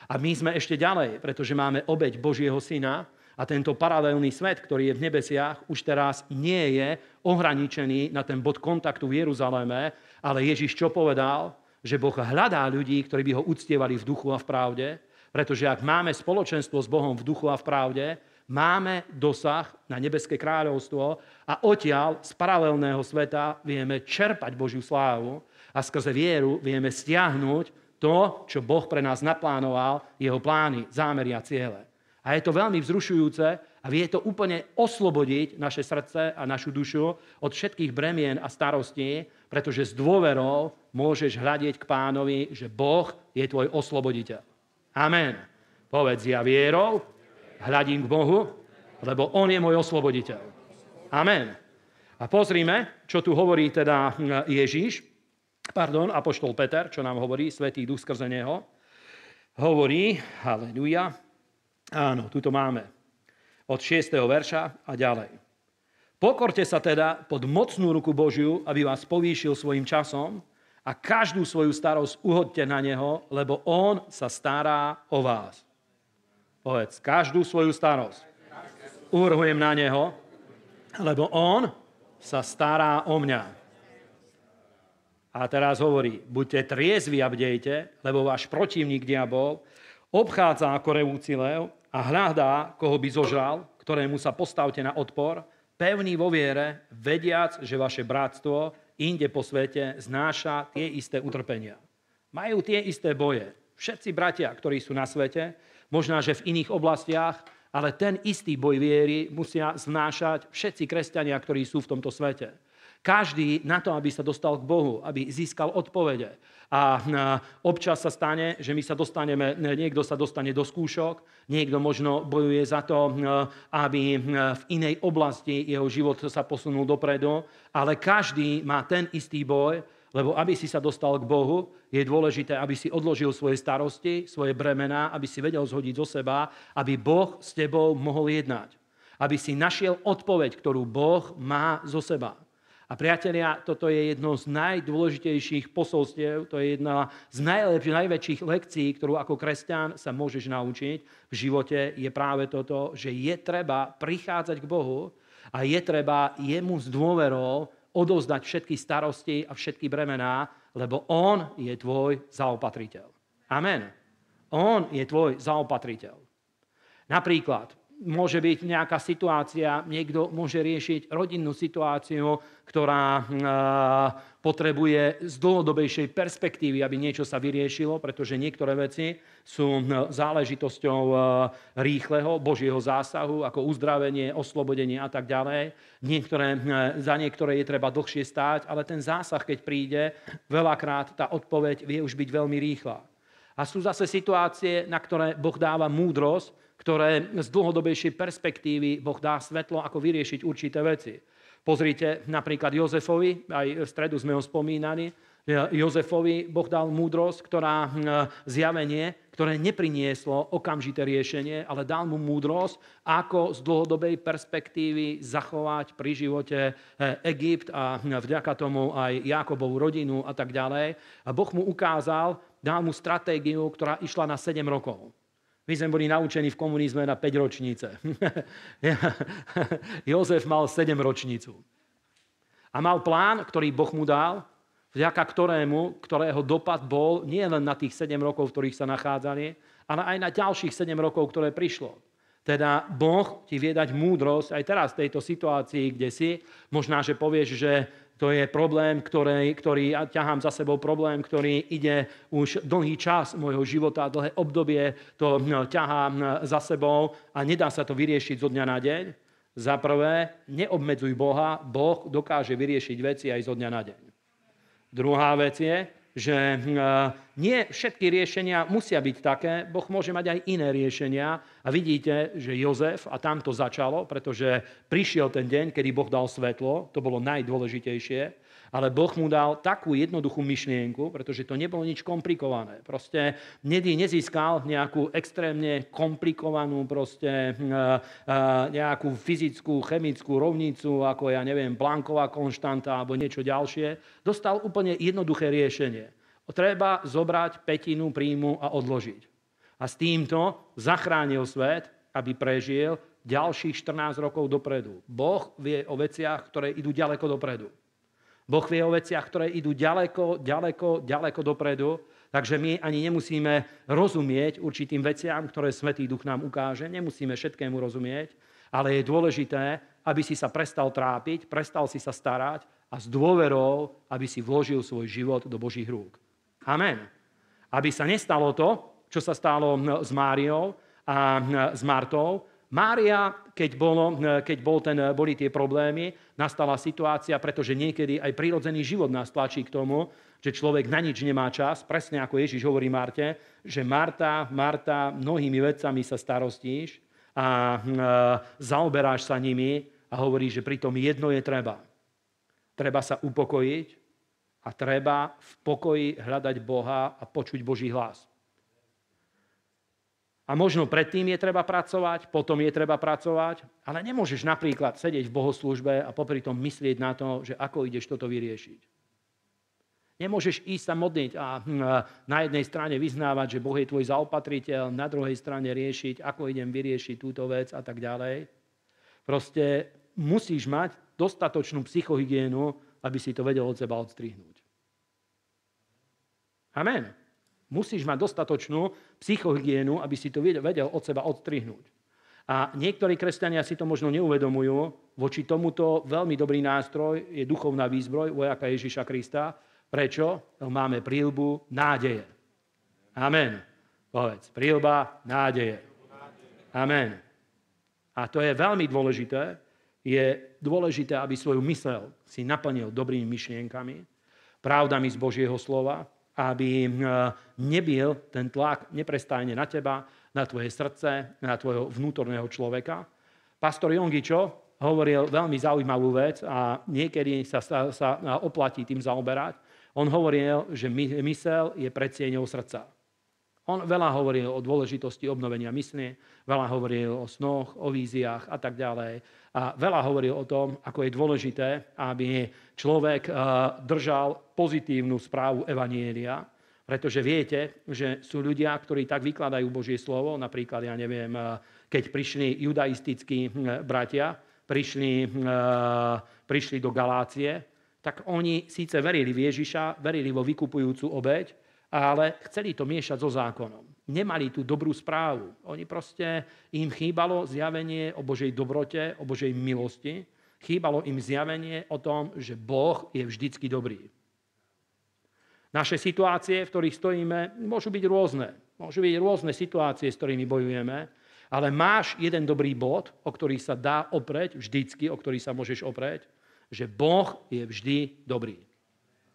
A my sme ešte ďalej, pretože máme obeď Božieho Syna, a tento paralelný svet, ktorý je v nebesiach, už teraz nie je ohraničený na ten bod kontaktu v Jeruzaléme, ale Ježiš čo povedal? že Boh hľadá ľudí, ktorí by ho uctievali v duchu a v pravde, pretože ak máme spoločenstvo s Bohom v duchu a v pravde, máme dosah na nebeské kráľovstvo a odtiaľ z paralelného sveta vieme čerpať Božiu slávu a skrze vieru vieme stiahnuť to, čo Boh pre nás naplánoval, jeho plány, zámery a ciele. A je to veľmi vzrušujúce, a vie to úplne oslobodiť naše srdce a našu dušu od všetkých bremien a starostí, pretože s dôverou môžeš hľadiť k pánovi, že Boh je tvoj osloboditeľ. Amen. Povedz ja vierou, hľadím k Bohu, lebo On je môj osloboditeľ. Amen. A pozrime, čo tu hovorí teda hm, Ježíš, pardon, Apoštol Peter, čo nám hovorí, Svetý Duch skrze Neho. Hovorí, halleluja, áno, tu to máme od 6. verša a ďalej. Pokorte sa teda pod mocnú ruku Božiu, aby vás povýšil svojim časom a každú svoju starosť uhodte na Neho, lebo On sa stará o vás. Povedz, každú svoju starosť uvrhujem na Neho, lebo On sa stará o mňa. A teraz hovorí, buďte triezvi a bdejte, lebo váš protivník diabol obchádza ako revúci lev a hľadá, koho by zožral, ktorému sa postavte na odpor, pevný vo viere, vediac, že vaše bratstvo inde po svete znáša tie isté utrpenia. Majú tie isté boje. Všetci bratia, ktorí sú na svete, možná, že v iných oblastiach, ale ten istý boj viery musia znášať všetci kresťania, ktorí sú v tomto svete. Každý na to, aby sa dostal k Bohu, aby získal odpovede. A občas sa stane, že my sa dostaneme, niekto sa dostane do skúšok, niekto možno bojuje za to, e, aby e, v inej oblasti jeho život sa posunul dopredu, ale každý má ten istý boj, lebo aby si sa dostal k Bohu, je dôležité, aby si odložil svoje starosti, svoje bremená, aby si vedel zhodiť zo seba, aby Boh s tebou mohol jednať. Aby si našiel odpoveď, ktorú Boh má zo seba. A priatelia, toto je jedno z najdôležitejších posolstiev, to je jedna z najlepších, najväčších lekcií, ktorú ako kresťan sa môžeš naučiť v živote, je práve toto, že je treba prichádzať k Bohu a je treba jemu s dôverou odovzdať všetky starosti a všetky bremená, lebo On je tvoj zaopatriteľ. Amen. On je tvoj zaopatriteľ. Napríklad, môže byť nejaká situácia, niekto môže riešiť rodinnú situáciu, ktorá eh, potrebuje z dlhodobejšej perspektívy, aby niečo sa vyriešilo, pretože niektoré veci sú eh, záležitosťou eh, rýchleho Božieho zásahu, ako uzdravenie, oslobodenie a tak ďalej. Niektoré, za niektoré je treba dlhšie stáť, ale ten zásah, keď príde, veľakrát tá odpoveď vie už byť veľmi rýchla. A sú zase situácie, na ktoré Boh dáva múdrosť, ktoré z dlhodobejšej perspektívy Boh dá svetlo, ako vyriešiť určité veci. Pozrite napríklad Jozefovi, aj v stredu sme ho spomínali, Jozefovi Boh dal múdrosť, ktorá hm, zjavenie, ktoré neprinieslo okamžité riešenie, ale dal mu múdrosť, ako z dlhodobej perspektívy zachovať pri živote eh, Egypt a hm, vďaka tomu aj Jakobovú rodinu a tak ďalej. A boh mu ukázal, dal mu stratégiu, ktorá išla na 7 rokov. My sme boli naučení v komunizme na 5 ročnice. Jozef mal 7 ročnicu. A mal plán, ktorý Boh mu dal, vďaka ktorému, ktorého dopad bol nie len na tých 7 rokov, v ktorých sa nachádzali, ale aj na ďalších 7 rokov, ktoré prišlo. Teda Boh ti vie dať múdrosť aj teraz v tejto situácii, kde si. Možná, že povieš, že to je problém, ktorý, ktorý ja ťahám za sebou, problém, ktorý ide už dlhý čas môjho života, dlhé obdobie to hm, ťahám hm, za sebou a nedá sa to vyriešiť zo dňa na deň. Za prvé, neobmedzuj Boha, Boh dokáže vyriešiť veci aj zo dňa na deň. Druhá vec je, že hm, e, nie všetky riešenia musia byť také, Boh môže mať aj iné riešenia. A vidíte, že Jozef, a tam to začalo, pretože prišiel ten deň, kedy Boh dal svetlo, to bolo najdôležitejšie, ale Boh mu dal takú jednoduchú myšlienku, pretože to nebolo nič komplikované. Proste nedy nezískal nejakú extrémne komplikovanú proste hm, eh, eh, nejakú fyzickú, chemickú rovnicu, ako ja neviem, Planková konštanta alebo niečo ďalšie. Dostal úplne jednoduché riešenie. Treba zobrať petinu príjmu a odložiť. A s týmto zachránil svet, aby prežil ďalších 14 rokov dopredu. Boh vie o veciach, ktoré idú ďaleko dopredu. Boh vie o veciach, ktoré idú ďaleko, ďaleko, ďaleko dopredu. Takže my ani nemusíme rozumieť určitým veciam, ktoré Svetý Duch nám ukáže. Nemusíme všetkému rozumieť, ale je dôležité, aby si sa prestal trápiť, prestal si sa starať a s dôverou, aby si vložil svoj život do Božích rúk. Amen. Aby sa nestalo to, čo sa stalo hm, s Máriou a hm, s Martou, Mária, keď, bolo, e, keď bol ten, e, boli tie problémy, nastala situácia, pretože niekedy aj prírodzený život nás tlačí k tomu, že človek na nič nemá čas, presne ako Ježiš hovorí Marte, že Marta, Marta, mnohými vecami sa starostíš a e, zaoberáš sa nimi a hovorí, že pritom jedno je treba. Treba sa upokojiť a treba v pokoji hľadať Boha a počuť Boží hlas. A možno predtým je treba pracovať, potom je treba pracovať, ale nemôžeš napríklad sedieť v bohoslužbe a popri tom myslieť na to, že ako ideš toto vyriešiť. Nemôžeš ísť sa modliť hm, a na jednej strane vyznávať, že Boh je tvoj zaopatriteľ, na druhej strane riešiť, ako idem vyriešiť túto vec a tak ďalej. Proste musíš mať dostatočnú psychohygienu, aby si to vedel od seba odstrihnúť. Amen. Musíš mať dostatočnú psychohygienu, aby si to vedel od seba odstrihnúť. A niektorí kresťania si to možno neuvedomujú. Voči tomuto veľmi dobrý nástroj je duchovná výzbroj vojaka Ježiša Krista. Prečo? máme prílbu nádeje. Amen. Povedz, prílba nádeje. Amen. A to je veľmi dôležité. Je dôležité, aby svoju mysel si naplnil dobrými myšlienkami, pravdami z Božieho slova, aby eh, nebyl ten tlak neprestajne na teba, na tvoje srdce, na tvojho vnútorného človeka. Pastor Jongičo Hovoril veľmi zaujímavú vec a niekedy sa, sa, sa oplatí tým zaoberať. On hovoril, že mysel je predsieňou srdca. On veľa hovoril o dôležitosti obnovenia mysle, veľa hovoril o snoch, o víziách a tak ďalej. A veľa hovoril o tom, ako je dôležité, aby človek eh, držal pozitívnu správu Evanielia, pretože viete, že sú ľudia, ktorí tak vykladajú Božie slovo, napríklad, ja neviem, eh, keď prišli judaistickí hm, bratia, prišli, eh, prišli do Galácie, tak oni síce verili v Ježiša, verili vo vykupujúcu obeď, ale chceli to miešať so zákonom. Nemali tú dobrú správu. Oni proste, im chýbalo zjavenie o Božej dobrote, o Božej milosti. Chýbalo im zjavenie o tom, že Boh je vždycky dobrý. Naše situácie, v ktorých stojíme, môžu byť rôzne. Môžu byť rôzne situácie, s ktorými bojujeme, ale máš jeden dobrý bod, o ktorý sa dá opreť, vždycky, o ktorý sa môžeš opreť, že Boh je vždy dobrý.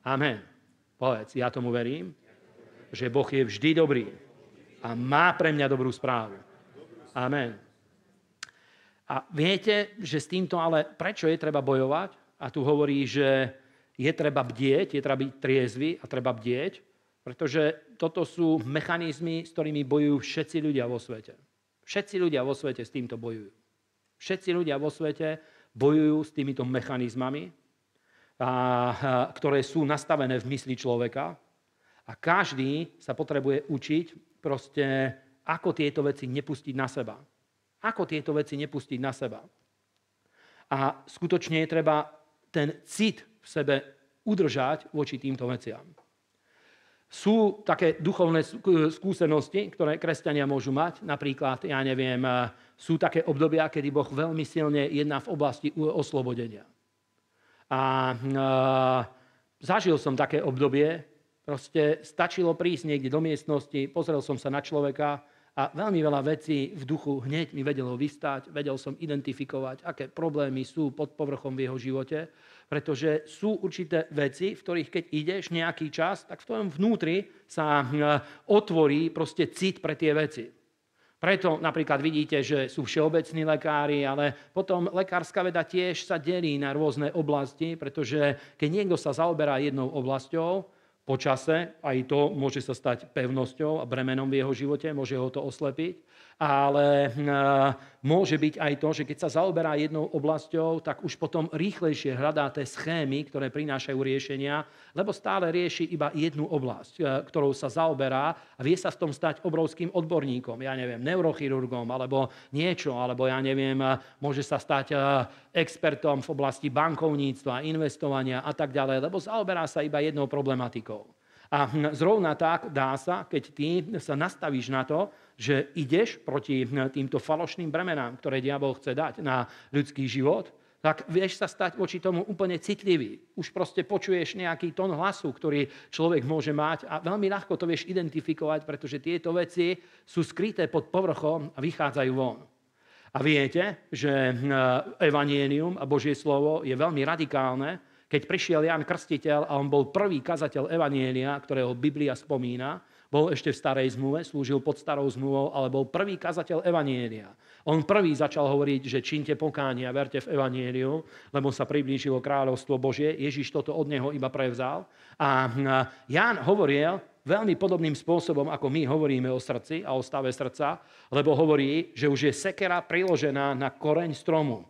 Amen. Povedz, ja tomu verím, že Boh je vždy dobrý a má pre mňa dobrú správu. Amen. A viete, že s týmto ale prečo je treba bojovať? A tu hovorí, že je treba bdieť, je treba byť triezvy a treba bdieť, pretože toto sú mechanizmy, s ktorými bojujú všetci ľudia vo svete. Všetci ľudia vo svete s týmto bojujú. Všetci ľudia vo svete bojujú s týmito mechanizmami, a, a, ktoré sú nastavené v mysli človeka, a každý sa potrebuje učiť proste, ako tieto veci nepustiť na seba. Ako tieto veci nepustiť na seba. A skutočne je treba ten cit v sebe udržať voči týmto veciam. Sú také duchovné skúsenosti, ktoré kresťania môžu mať. Napríklad, ja neviem, sú také obdobia, kedy Boh veľmi silne jedná v oblasti oslobodenia. A e, zažil som také obdobie, Proste stačilo prísť niekde do miestnosti, pozrel som sa na človeka a veľmi veľa vecí v duchu hneď mi vedelo vystať, vedel som identifikovať, aké problémy sú pod povrchom v jeho živote, pretože sú určité veci, v ktorých keď ideš nejaký čas, tak v tvojom vnútri sa eh, otvorí proste cit pre tie veci. Preto napríklad vidíte, že sú všeobecní lekári, ale potom lekárska veda tiež sa delí na rôzne oblasti, pretože keď niekto sa zaoberá jednou oblasťou, počase, aj to môže sa stať pevnosťou a bremenom v jeho živote, môže ho to oslepiť ale e, môže byť aj to, že keď sa zaoberá jednou oblasťou, tak už potom rýchlejšie hľadá tie schémy, ktoré prinášajú riešenia, lebo stále rieši iba jednu oblasť, e, ktorou sa zaoberá a vie sa v tom stať obrovským odborníkom, ja neviem, neurochirurgom alebo niečo, alebo ja neviem, e, môže sa stať expertom v oblasti bankovníctva, investovania a tak ďalej, lebo zaoberá sa iba jednou problematikou. A hm, zrovna tak dá sa, keď ty sa nastavíš na to, že ideš proti hm, týmto falošným bremenám, ktoré diabol chce dať na ľudský život, tak vieš sa stať voči tomu úplne citlivý. Už proste počuješ nejaký tón hlasu, ktorý človek môže mať a veľmi ľahko to vieš identifikovať, pretože tieto veci sú skryté pod povrchom a vychádzajú von. A viete, že hm, evanienium a Božie slovo je veľmi radikálne, keď prišiel Jan Krstiteľ a on bol prvý kazateľ Evanielia, ktorého Biblia spomína, bol ešte v starej zmluve, slúžil pod starou zmluvou, ale bol prvý kazateľ Evanielia. On prvý začal hovoriť, že činte pokánie a verte v Evanieliu, lebo sa priblížilo kráľovstvo Božie. Ježiš toto od neho iba prevzal. A Ján hovoril, veľmi podobným spôsobom, ako my hovoríme o srdci a o stave srdca, lebo hovorí, že už je sekera priložená na koreň stromu.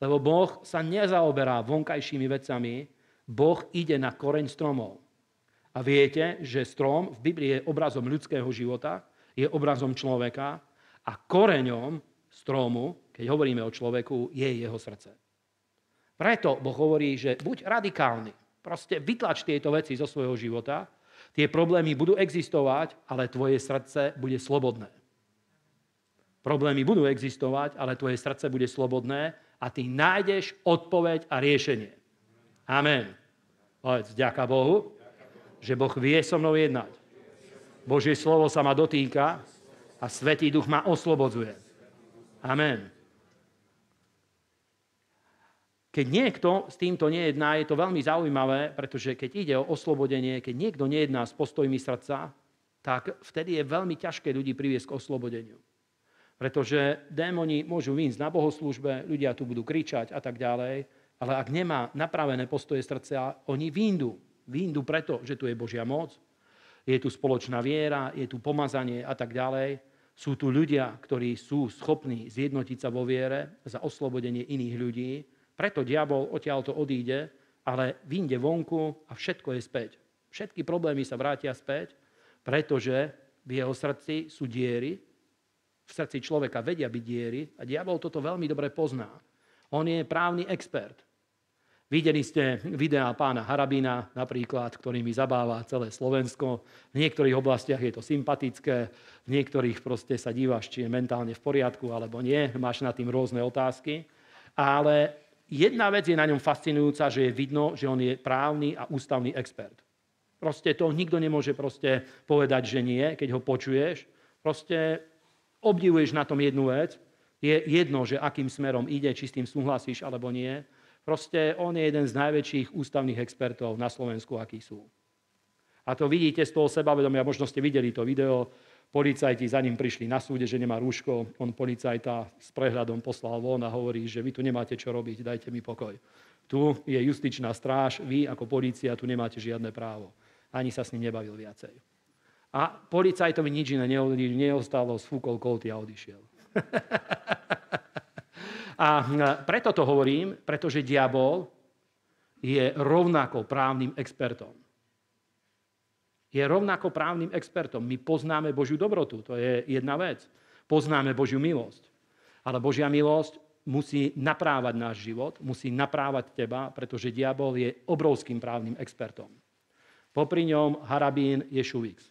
Lebo Boh sa nezaoberá vonkajšími vecami, Boh ide na koreň stromov. A viete, že strom v Biblii je obrazom ľudského života, je obrazom človeka a koreňom stromu, keď hovoríme o človeku, je jeho srdce. Preto Boh hovorí, že buď radikálny, proste vytlač tieto veci zo svojho života, tie problémy budú existovať, ale tvoje srdce bude slobodné. Problémy budú existovať, ale tvoje srdce bude slobodné a ty nájdeš odpoveď a riešenie. Amen. Povedz, ďaká Bohu, že Boh vie so mnou jednať. Božie slovo sa ma dotýka a Svetý Duch ma oslobodzuje. Amen. Keď niekto s týmto nejedná, je to veľmi zaujímavé, pretože keď ide o oslobodenie, keď niekto nejedná s postojmi srdca, tak vtedy je veľmi ťažké ľudí priviesť k oslobodeniu. Pretože démoni môžu výjsť na bohoslužbe, ľudia tu budú kričať a tak ďalej, ale ak nemá napravené postoje srdca, oni výjdu. Výndu preto, že tu je Božia moc, je tu spoločná viera, je tu pomazanie a tak ďalej. Sú tu ľudia, ktorí sú schopní zjednotiť sa vo viere za oslobodenie iných ľudí. Preto diabol odtiaľ to odíde, ale vynde vonku a všetko je späť. Všetky problémy sa vrátia späť, pretože v jeho srdci sú diery, v srdci človeka vedia byť diery a diabol toto veľmi dobre pozná. On je právny expert. Videli ste videá pána Harabina napríklad, ktorými zabáva celé Slovensko. V niektorých oblastiach je to sympatické, v niektorých proste sa díváš, či je mentálne v poriadku alebo nie. Máš na tým rôzne otázky. Ale jedna vec je na ňom fascinujúca, že je vidno, že on je právny a ústavný expert. Proste to nikto nemôže proste povedať, že nie, keď ho počuješ. Proste obdivuješ na tom jednu vec. Je jedno, že akým smerom ide, či s tým súhlasíš alebo nie Proste on je jeden z najväčších ústavných expertov na Slovensku, aký sú. A to vidíte z toho sebavedomia, možno ste videli to video, policajti za ním prišli na súde, že nemá rúško, on policajta s prehľadom poslal von a hovorí, že vy tu nemáte čo robiť, dajte mi pokoj. Tu je justičná stráž, vy ako policia tu nemáte žiadne právo. Ani sa s ním nebavil viacej. A policajtovi nič iné neostalo, sfúkol kolty a odišiel. A hm, preto to hovorím, pretože diabol je rovnako právnym expertom. Je rovnako právnym expertom. My poznáme Božiu dobrotu, to je jedna vec. Poznáme Božiu milosť. Ale Božia milosť musí naprávať náš život, musí naprávať teba, pretože diabol je obrovským právnym expertom. Popri ňom harabín je šuvix.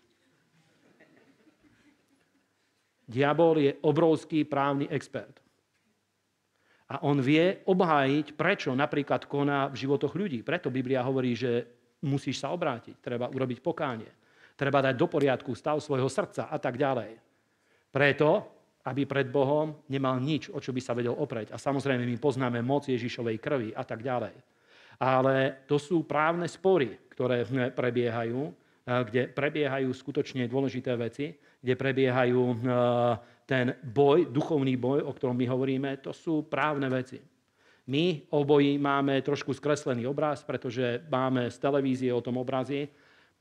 Diabol je obrovský právny expert. A on vie obhájiť, prečo napríklad koná v životoch ľudí. Preto Biblia hovorí, že musíš sa obrátiť, treba urobiť pokánie, treba dať do poriadku stav svojho srdca a tak ďalej. Preto, aby pred Bohom nemal nič, o čo by sa vedel opreť. A samozrejme, my poznáme moc Ježišovej krvi a tak ďalej. Ale to sú právne spory, ktoré hm, prebiehajú, eh, kde prebiehajú skutočne dôležité veci, kde prebiehajú eh, ten boj, duchovný boj, o ktorom my hovoríme, to sú právne veci. My obojí máme trošku skreslený obraz, pretože máme z televízie o tom obrazi.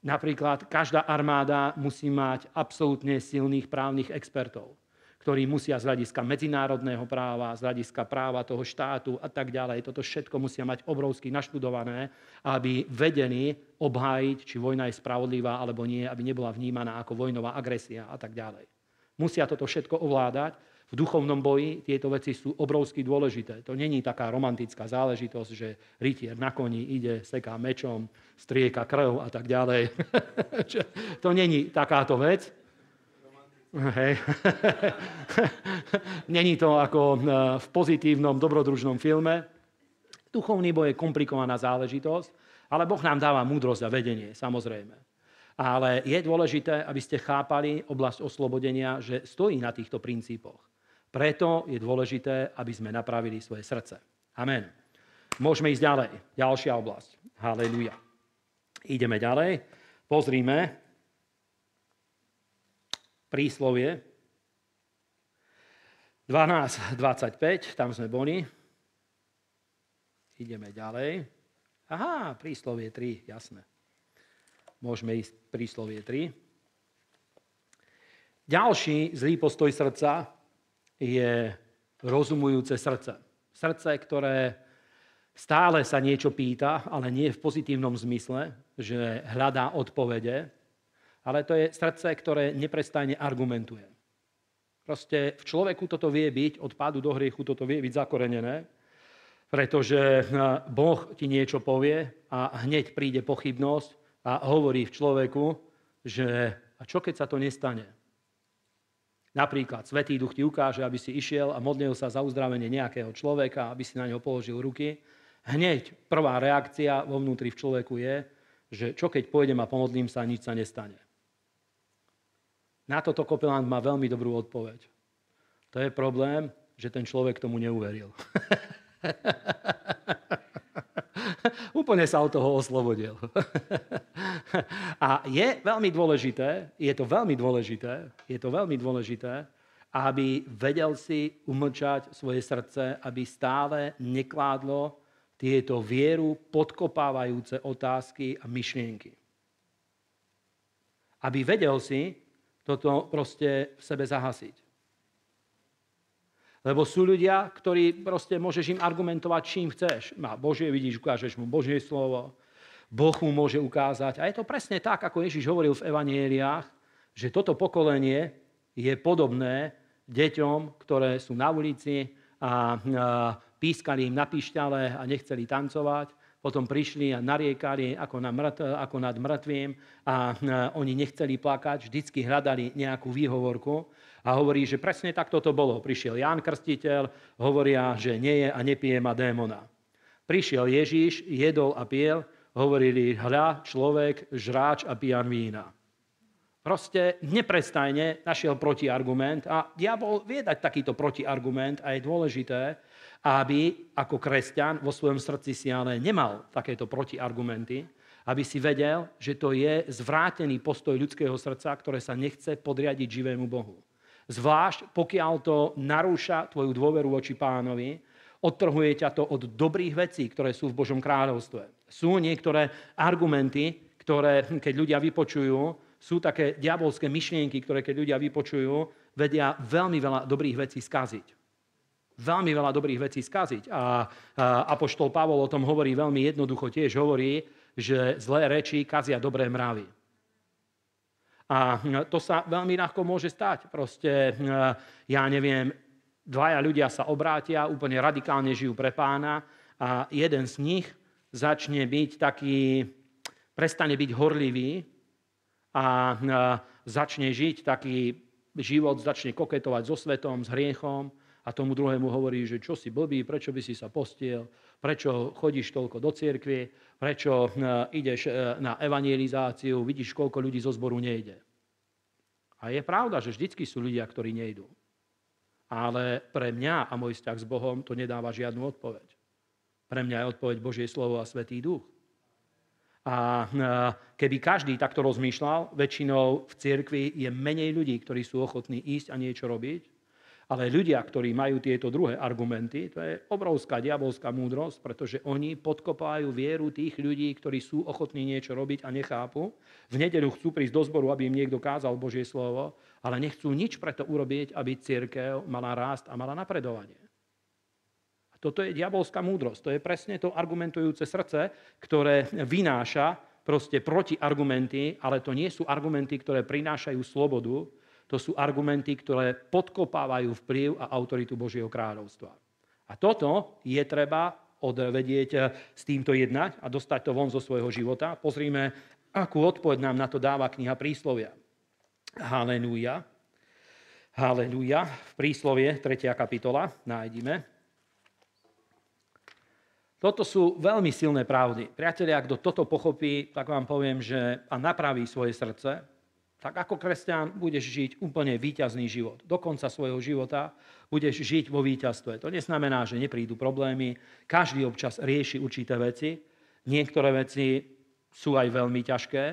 Napríklad každá armáda musí mať absolútne silných právnych expertov, ktorí musia z hľadiska medzinárodného práva, z hľadiska práva toho štátu a tak ďalej, toto všetko musia mať obrovsky naštudované, aby vedeli obhájiť, či vojna je spravodlivá alebo nie, aby nebola vnímaná ako vojnová agresia a tak ďalej. Musia toto všetko ovládať. V duchovnom boji tieto veci sú obrovsky dôležité. To není taká romantická záležitosť, že rytier na koni ide, seká mečom, strieka krv a tak ďalej. to není takáto vec. Hej. Není to ako e, v pozitívnom, dobrodružnom filme. Duchovný boj je komplikovaná záležitosť, ale Boh nám dáva múdrosť a vedenie, samozrejme. Ale je dôležité, aby ste chápali oblasť oslobodenia, že stojí na týchto princípoch. Preto je dôležité, aby sme napravili svoje srdce. Amen. Môžeme ísť ďalej. Ďalšia oblasť. Halelujá. Ideme ďalej. Pozrime príslovie 12.25. Tam sme boli. Ideme ďalej. Aha, príslovie 3, jasné. Môžeme ísť slovie 3. Ďalší zlý postoj srdca je rozumujúce srdce. Srdce, ktoré stále sa niečo pýta, ale nie v pozitívnom zmysle, že hľadá odpovede, ale to je srdce, ktoré neprestajne argumentuje. Proste v človeku toto vie byť, od pádu do hriechu toto vie byť zakorenené, pretože Boh ti niečo povie a hneď príde pochybnosť a hovorí v človeku, že a čo keď sa to nestane? Napríklad Svetý duch ti ukáže, aby si išiel a modlil sa za uzdravenie nejakého človeka, aby si na neho položil ruky. Hneď prvá reakcia vo vnútri v človeku je, že čo keď pôjdem a pomodlím sa, nič sa nestane. Na toto Kopeland má veľmi dobrú odpoveď. To je problém, že ten človek tomu neuveril. Úplne sa od toho oslobodil. a je veľmi dôležité, je to veľmi dôležité, je to veľmi dôležité, aby vedel si umlčať svoje srdce, aby stále nekládlo tieto vieru podkopávajúce otázky a myšlienky. Aby vedel si toto proste v sebe zahasiť. Lebo sú ľudia, ktorí proste môžeš im argumentovať, čím chceš. Má no Božie vidíš, ukážeš mu Božie slovo. Boh mu môže ukázať. A je to presne tak, ako Ježiš hovoril v evanieliách, že toto pokolenie je podobné deťom, ktoré sú na ulici a, pískali im na pišťale a nechceli tancovať potom prišli a nariekali ako, na mrt, ako nad mŕtvým a oni nechceli plakať, vždycky hľadali nejakú výhovorku a hovorí, že presne takto to bolo. Prišiel Ján Krstiteľ, hovoria, že nie je a nepije ma démona. Prišiel Ježíš, jedol a piel, hovorili, hľa, človek, žráč a pijan vína. Proste neprestajne našiel protiargument a diabol vie dať takýto protiargument a je dôležité, aby ako kresťan vo svojom srdci si ale nemal takéto protiargumenty, aby si vedel, že to je zvrátený postoj ľudského srdca, ktoré sa nechce podriadiť živému Bohu. Zvlášť pokiaľ to narúša tvoju dôveru voči pánovi, odtrhuje ťa to od dobrých vecí, ktoré sú v Božom kráľovstve. Sú niektoré argumenty, ktoré keď ľudia vypočujú, sú také diabolské myšlienky, ktoré keď ľudia vypočujú, vedia veľmi veľa dobrých vecí skaziť veľmi veľa dobrých vecí skaziť. A, a Apoštol Pavol o tom hovorí veľmi jednoducho, tiež hovorí, že zlé reči kazia dobré mravy. A no, to sa veľmi ľahko môže stať. Proste, e, ja neviem, dvaja ľudia sa obrátia, úplne radikálne žijú pre pána a jeden z nich začne byť taký, prestane byť horlivý a e, začne žiť taký život, začne koketovať so svetom, s hriechom a tomu druhému hovorí, že čo si blbý, prečo by si sa postiel, prečo chodíš toľko do cirkvie, prečo eh, ideš eh, na evangelizáciu, vidíš, koľko ľudí zo zboru nejde. A je pravda, že vždycky sú ľudia, ktorí nejdú. Ale pre mňa a môj vzťah s Bohom to nedáva žiadnu odpoveď. Pre mňa je odpoveď Božie slovo a Svetý duch. A eh, keby každý takto rozmýšľal, väčšinou v cirkvi je menej ľudí, ktorí sú ochotní ísť a niečo robiť, ale ľudia, ktorí majú tieto druhé argumenty, to je obrovská diabolská múdrosť, pretože oni podkopájú vieru tých ľudí, ktorí sú ochotní niečo robiť a nechápu. V nedeľu chcú prísť do zboru, aby im niekto kázal Božie slovo, ale nechcú nič preto urobiť, aby církev mala rást a mala napredovanie. A toto je diabolská múdrosť. To je presne to argumentujúce srdce, ktoré vynáša proste protiargumenty, ale to nie sú argumenty, ktoré prinášajú slobodu, to sú argumenty, ktoré podkopávajú vplyv a autoritu Božieho kráľovstva. A toto je treba odvedieť eh, s týmto jednať a dostať to von zo svojho života. Pozrime, akú odpoveď nám na to dáva kniha príslovia. Halenúja. Halenúja. V príslovie 3. kapitola nájdime. Toto sú veľmi silné pravdy. Priatelia, kto toto pochopí, tak vám poviem, že a napraví svoje srdce, tak ako kresťan budeš žiť úplne výťazný život. Do konca svojho života budeš žiť vo víťazstve. To neznamená, že neprídu problémy. Každý občas rieši určité veci. Niektoré veci sú aj veľmi ťažké,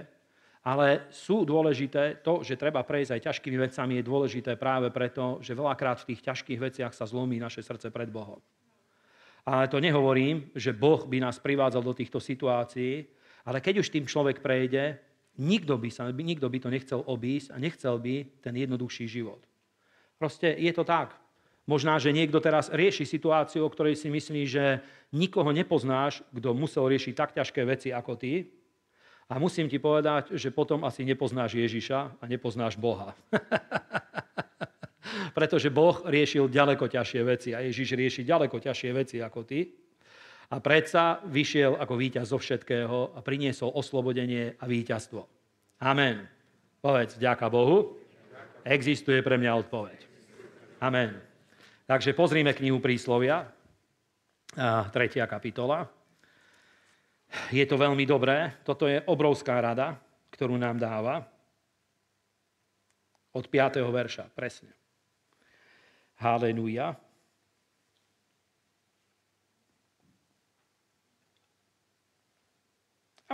ale sú dôležité, to, že treba prejsť aj ťažkými vecami, je dôležité práve preto, že veľakrát v tých ťažkých veciach sa zlomí naše srdce pred Bohom. Ale to nehovorím, že Boh by nás privádzal do týchto situácií, ale keď už tým človek prejde, Nikto by, sa, nikto by to nechcel obísť a nechcel by ten jednoduchší život. Proste je to tak. Možná, že niekto teraz rieši situáciu, o ktorej si myslí, že nikoho nepoznáš, kto musel riešiť tak ťažké veci ako ty. A musím ti povedať, že potom asi nepoznáš Ježiša a nepoznáš Boha. Pretože Boh riešil ďaleko ťažšie veci a Ježiš rieši ďaleko ťažšie veci ako ty a predsa vyšiel ako víťaz zo všetkého a priniesol oslobodenie a víťazstvo. Amen. Povedz, vďaka Bohu, existuje pre mňa odpoveď. Amen. Takže pozrime knihu príslovia, 3. kapitola. Je to veľmi dobré. Toto je obrovská rada, ktorú nám dáva. Od 5. verša, presne. Haleluja.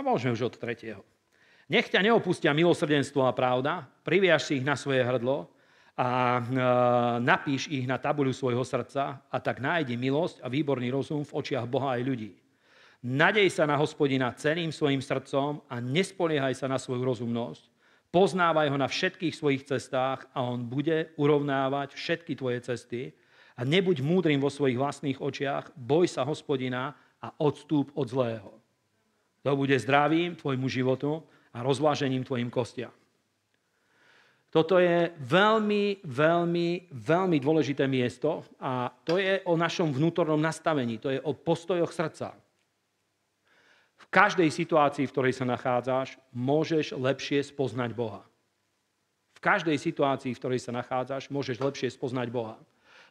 A môžeme už od tretieho. Nech ťa neopustia milosrdenstvo a pravda, priviaž si ich na svoje hrdlo a e, napíš ich na tabuľu svojho srdca a tak nájdi milosť a výborný rozum v očiach Boha aj ľudí. Nadej sa na hospodina ceným svojim srdcom a nespoliehaj sa na svoju rozumnosť. Poznávaj ho na všetkých svojich cestách a on bude urovnávať všetky tvoje cesty. A nebuď múdrym vo svojich vlastných očiach, boj sa hospodina a odstúp od zlého. To bude zdravím tvojmu životu a rozvážením tvojim kostiam. Toto je veľmi, veľmi, veľmi dôležité miesto a to je o našom vnútornom nastavení, to je o postojoch srdca. V každej situácii, v ktorej sa nachádzaš, môžeš lepšie spoznať Boha. V každej situácii, v ktorej sa nachádzaš, môžeš lepšie spoznať Boha.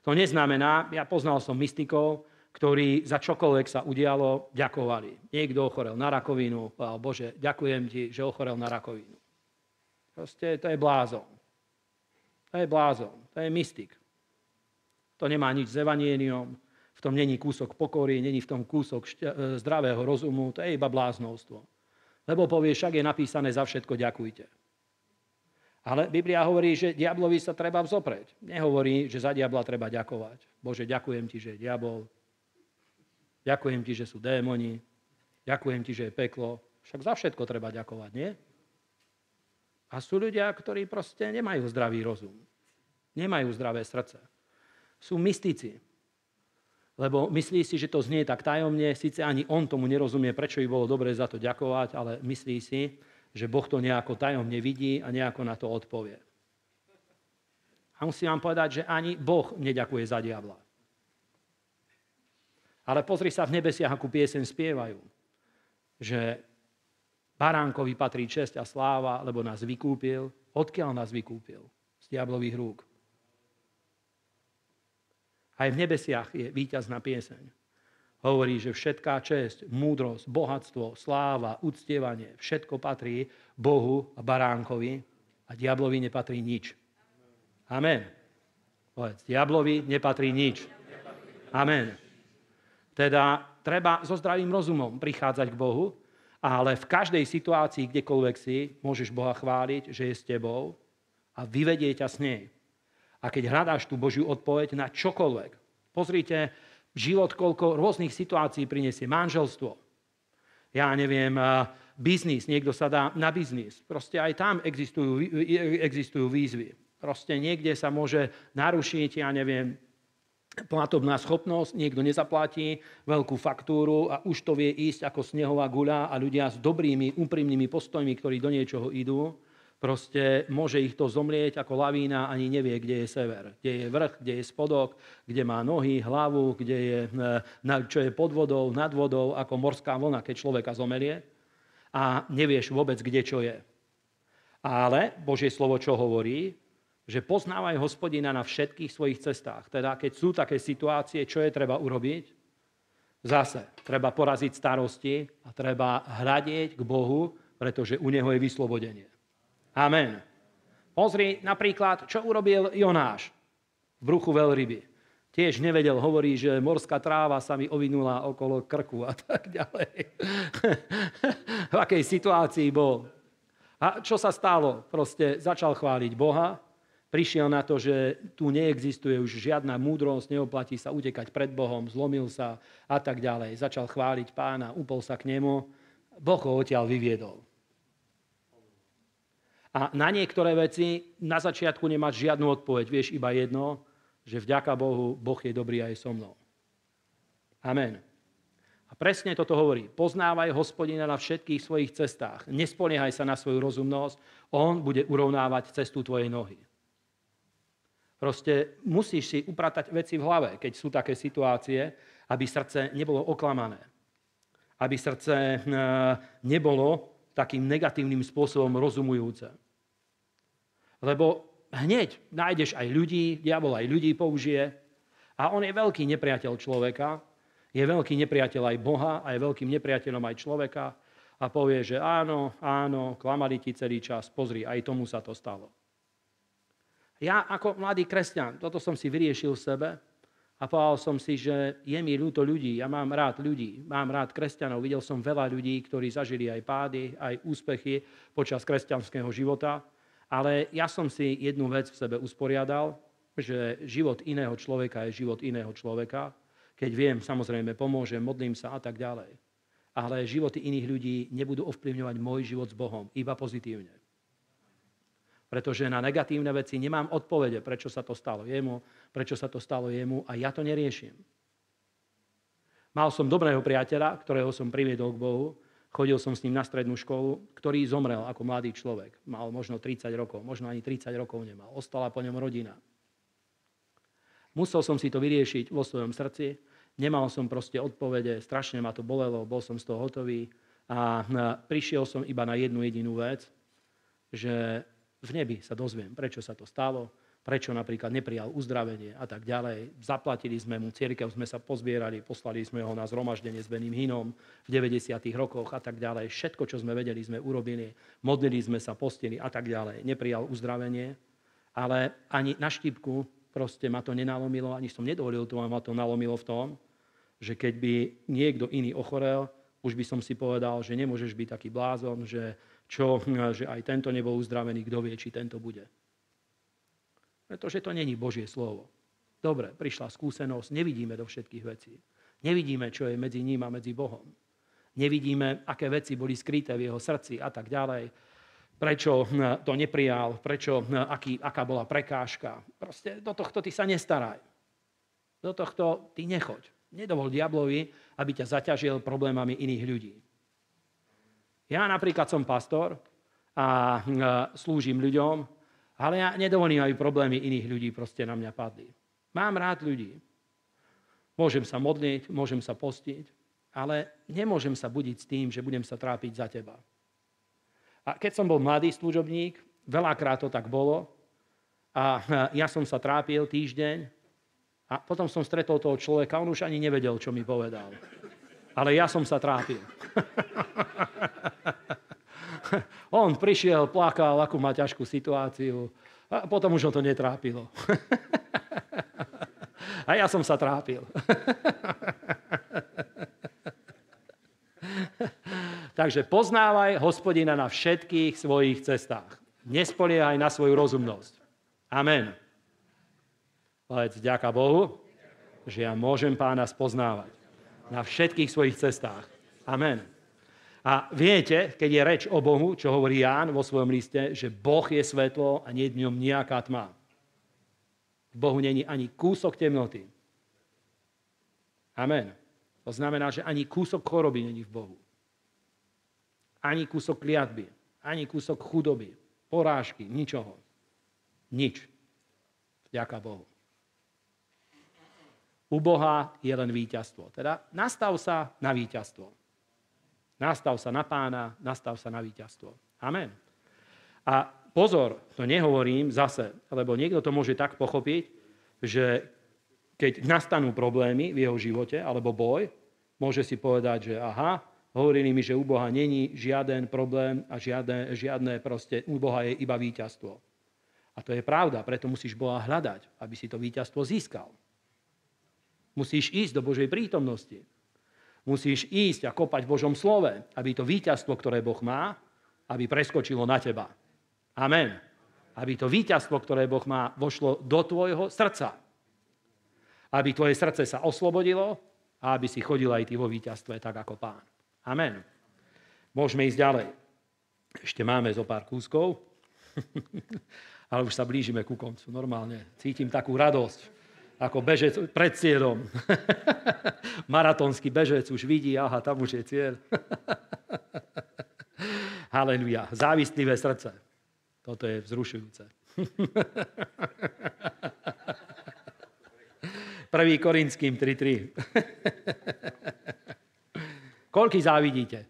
To neznamená, ja poznal som mystikov, ktorí za čokoľvek sa udialo, ďakovali. Niekto ochorel na rakovinu, povedal, Bože, ďakujem ti, že ochorel na rakovinu. Proste to je blázon. To je blázon, to je mystik. To nemá nič s evanieniom, v tom není kúsok pokory, není v tom kúsok šťa- e, zdravého rozumu, to je iba bláznostvo. Lebo povie, však je napísané, za všetko ďakujte. Ale Biblia hovorí, že diablovi sa treba vzopreť. Nehovorí, že za diabla treba ďakovať. Bože, ďakujem ti, že je diabol, Ďakujem ti, že sú démoni. Ďakujem ti, že je peklo. Však za všetko treba ďakovať, nie? A sú ľudia, ktorí proste nemajú zdravý rozum. Nemajú zdravé srdce. Sú mystici. Lebo myslí si, že to znie tak tajomne, síce ani on tomu nerozumie, prečo by bolo dobre za to ďakovať, ale myslí si, že Boh to nejako tajomne vidí a nejako na to odpovie. A musím vám povedať, že ani Boh neďakuje za diabla. Ale pozri sa v nebesiach, akú pieseň spievajú. Že baránkovi patrí česť a sláva, lebo nás vykúpil. Odkiaľ nás vykúpil? Z diablových rúk. Aj v nebesiach je víťazná pieseň. Hovorí, že všetká česť, múdrosť, bohatstvo, sláva, uctievanie, všetko patrí Bohu a baránkovi a diablovi nepatrí nič. Amen. Povedz, diablovi nepatrí nič. Amen. Teda treba so zdravým rozumom prichádzať k Bohu, ale v každej situácii, kdekoľvek si, môžeš Boha chváliť, že je s tebou a vyvedie ťa s nej. A keď hľadáš tú Božiu odpoveď na čokoľvek, pozrite, život koľko rôznych situácií prinesie manželstvo, ja neviem, eh, biznis, niekto sa dá na biznis. Proste aj tam existujú, eh, existujú výzvy. Proste niekde sa môže narušiť, ja neviem, platobná schopnosť, niekto nezaplatí veľkú faktúru a už to vie ísť ako snehová guľa a ľudia s dobrými, úprimnými postojmi, ktorí do niečoho idú, proste môže ich to zomlieť ako lavína, ani nevie, kde je sever, kde je vrch, kde je spodok, kde má nohy, hlavu, kde je, e, čo je pod vodou, nad vodou, ako morská vlna, keď človeka zomelie a nevieš vôbec, kde čo je. Ale Božie slovo čo hovorí? že poznávaj hospodina na všetkých svojich cestách. Teda keď sú také situácie, čo je treba urobiť? Zase, treba poraziť starosti a treba hľadieť k Bohu, pretože u Neho je vyslobodenie. Amen. Pozri napríklad, čo urobil Jonáš v bruchu veľryby. Tiež nevedel, hovorí, že morská tráva sa mi ovinula okolo krku a tak ďalej. v akej situácii bol. A čo sa stalo? Proste začal chváliť Boha, Prišiel na to, že tu neexistuje už žiadna múdrosť, neoplatí sa utekať pred Bohom, zlomil sa a tak ďalej. Začal chváliť pána, upol sa k nemu. Boh ho odtiaľ vyviedol. A na niektoré veci na začiatku nemáš žiadnu odpoveď. Vieš iba jedno, že vďaka Bohu, Boh je dobrý aj so mnou. Amen. A presne toto hovorí. Poznávaj hospodina na všetkých svojich cestách. Nespoliehaj sa na svoju rozumnosť. On bude urovnávať cestu tvojej nohy. Proste musíš si upratať veci v hlave, keď sú také situácie, aby srdce nebolo oklamané. Aby srdce eh, nebolo takým negatívnym spôsobom rozumujúce. Lebo hneď nájdeš aj ľudí, diabol aj ľudí použije a on je veľký nepriateľ človeka, je veľký nepriateľ aj Boha a je veľkým nepriateľom aj človeka a povie, že áno, áno, klamali ti celý čas, pozri, aj tomu sa to stalo. Ja ako mladý kresťan, toto som si vyriešil v sebe a povedal som si, že je mi ľúto ľudí, ja mám rád ľudí, mám rád kresťanov. Videl som veľa ľudí, ktorí zažili aj pády, aj úspechy počas kresťanského života, ale ja som si jednu vec v sebe usporiadal, že život iného človeka je život iného človeka. Keď viem, samozrejme, pomôžem, modlím sa a tak ďalej. Ale životy iných ľudí nebudú ovplyvňovať môj život s Bohom, iba pozitívne. Pretože na negatívne veci nemám odpovede, prečo sa to stalo jemu, prečo sa to stalo jemu a ja to neriešim. Mal som dobrého priateľa, ktorého som priviedol k Bohu, chodil som s ním na strednú školu, ktorý zomrel ako mladý človek. Mal možno 30 rokov, možno ani 30 rokov nemal. Ostala po ňom rodina. Musel som si to vyriešiť vo svojom srdci, nemal som proste odpovede, strašne ma to bolelo, bol som z toho hotový a e, prišiel som iba na jednu jedinú vec, že v nebi sa dozviem, prečo sa to stalo, prečo napríklad neprijal uzdravenie a tak ďalej. Zaplatili sme mu, církev sme sa pozbierali, poslali sme ho na zhromaždenie s Beným Hinom v 90. rokoch a tak ďalej. Všetko, čo sme vedeli, sme urobili, modlili sme sa, postili a tak ďalej. Neprijal uzdravenie, ale ani na štípku proste ma to nenalomilo, ani som nedovolil to, a ma to nalomilo v tom, že keď by niekto iný ochorel, už by som si povedal, že nemôžeš byť taký blázon, že čo, eh, že aj tento nebol uzdravený, kto vie, či tento bude. Pretože to není Božie slovo. Dobre, prišla skúsenosť, nevidíme do všetkých vecí. Nevidíme, čo je medzi ním a medzi Bohom. Nevidíme, aké veci boli skryté v jeho srdci a tak ďalej. Prečo eh, to neprijal, prečo, eh, aký, aká bola prekážka. Proste do tohto ty sa nestaraj. Do tohto ty nechoď. Nedovol diablovi, aby ťa zaťažil problémami iných ľudí. Ja napríklad som pastor a e, slúžim ľuďom, ale ja nedovolím, aby problémy iných ľudí proste na mňa padli. Mám rád ľudí. Môžem sa modliť, môžem sa postiť, ale nemôžem sa budiť s tým, že budem sa trápiť za teba. A keď som bol mladý služobník, veľakrát to tak bolo, a e, ja som sa trápil týždeň a potom som stretol toho človeka, on už ani nevedel, čo mi povedal. Ale ja som sa trápil. On prišiel, plakal, akú má ťažkú situáciu. A potom už ho to netrápilo. A ja som sa trápil. Takže poznávaj hospodina na všetkých svojich cestách. Nespoliehaj na svoju rozumnosť. Amen. Povedz, ďaká Bohu, že ja môžem pána spoznávať na všetkých svojich cestách. Amen. A viete, keď je reč o Bohu, čo hovorí Ján vo svojom liste, že Boh je svetlo a nie je v ňom nejaká tma. V Bohu není ani kúsok temnoty. Amen. To znamená, že ani kúsok choroby není v Bohu. Ani kúsok kliatby, ani kúsok chudoby, porážky, ničoho. Nič. Vďaka Bohu. U Boha je len víťazstvo. Teda nastav sa na víťazstvo. Nastav sa na pána, nastav sa na víťazstvo. Amen. A pozor, to nehovorím zase, lebo niekto to môže tak pochopiť, že keď nastanú problémy v jeho živote alebo boj, môže si povedať, že aha, hovorili mi, že u Boha není žiaden problém a žiadne, žiadne proste, u Boha je iba víťazstvo. A to je pravda, preto musíš Boha hľadať, aby si to víťazstvo získal. Musíš ísť do Božej prítomnosti. Musíš ísť a kopať v Božom slove, aby to víťazstvo, ktoré Boh má, aby preskočilo na teba. Amen. Aby to víťazstvo, ktoré Boh má, vošlo do tvojho srdca. Aby tvoje srdce sa oslobodilo a aby si chodil aj ty vo víťazstve, tak ako pán. Amen. Môžeme ísť ďalej. Ešte máme zo pár kúskov, ale už sa blížime ku koncu. Normálne cítim takú radosť ako bežec pred cieľom. Maratonský bežec už vidí, aha, tam už je cieľ. Haleluja. závistlivé srdce. Toto je vzrušujúce. 1. Korinským 3.3. Koľky závidíte?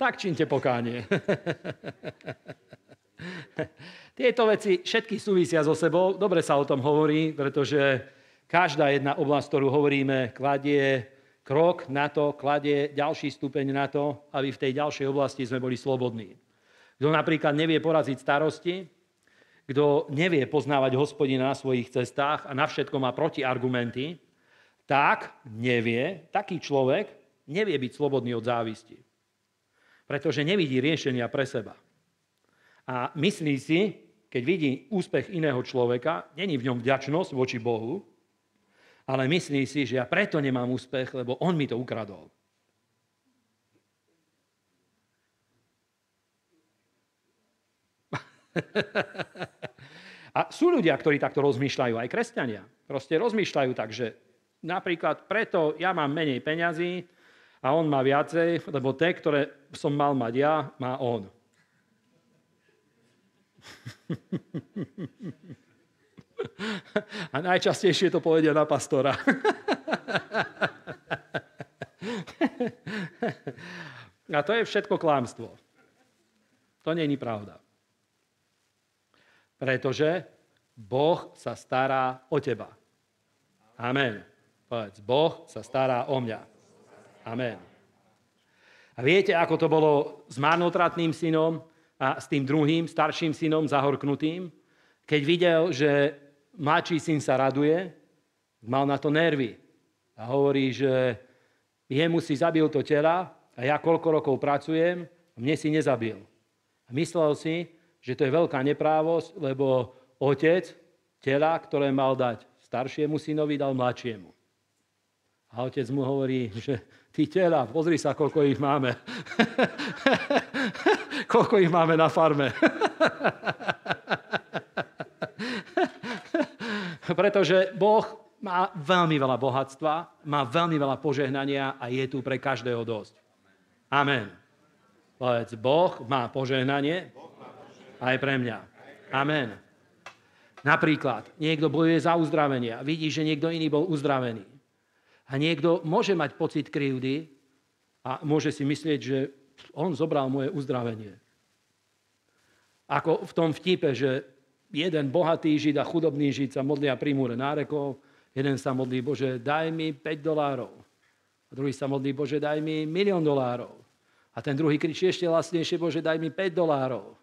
tak činte pokánie. Tieto veci všetky súvisia so sebou, dobre sa o tom hovorí, pretože každá jedna oblasť, ktorú hovoríme, kladie krok na to, kladie ďalší stupeň na to, aby v tej ďalšej oblasti sme boli slobodní. Kto napríklad nevie poraziť starosti, kto nevie poznávať hospodina na svojich cestách a na všetko má protiargumenty, tak nevie, taký človek nevie byť slobodný od závisti. Pretože nevidí riešenia pre seba. A myslí si, keď vidí úspech iného človeka, není v ňom vďačnosť voči Bohu, ale myslí si, že ja preto nemám úspech, lebo on mi to ukradol. A sú ľudia, ktorí takto rozmýšľajú, aj kresťania. Proste rozmýšľajú tak, že napríklad preto ja mám menej peňazí a on má viacej, lebo tie, ktoré som mal mať ja, má on. A najčastejšie to povedia na pastora. A to je všetko klámstvo. To není pravda. Pretože Boh sa stará o teba. Amen. Povedz, Boh sa stará o mňa. Amen. A viete, ako to bolo s marnotratným synom? a s tým druhým, starším synom zahorknutým, keď videl, že mladší syn sa raduje, mal na to nervy a hovorí, že jemu si zabil to tela a ja koľko rokov pracujem, mne si nezabil. A myslel si, že to je veľká neprávosť, lebo otec tela, ktoré mal dať staršiemu synovi, dal mladšiemu. A otec mu hovorí, že Kyteľa, pozri sa, koľko ich máme. koľko ich máme na farme. Pretože Boh má veľmi veľa bohatstva, má veľmi veľa požehnania a je tu pre každého dosť. Amen. Povedz, Boh má požehnanie aj pre mňa. Amen. Napríklad, niekto bojuje za uzdravenie a vidí, že niekto iný bol uzdravený. A niekto môže mať pocit krivdy a môže si myslieť, že on zobral moje uzdravenie. Ako v tom vtipe, že jeden bohatý žid a chudobný žid sa modlia pri múre nárekov, jeden sa modlí, Bože, daj mi 5 dolárov. A druhý sa modlí, Bože, daj mi milión dolárov. A ten druhý kričí ešte vlastnejšie, Bože, daj mi 5 dolárov.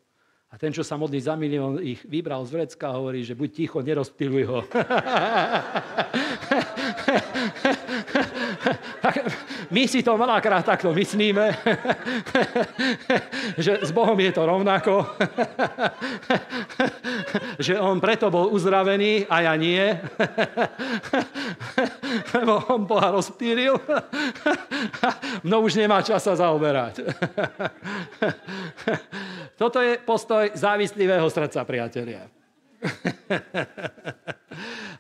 A ten, čo sa modlí za milión, ich vybral z vrecka a hovorí, že buď ticho, nerozptýluj ho. My si to veľakrát takto myslíme, že s Bohom je to rovnako, že On preto bol uzdravený a ja nie, lebo On Boha rozptýlil. No už nemá časa zaoberať. Toto je postoj závislivého srdca, priatelia.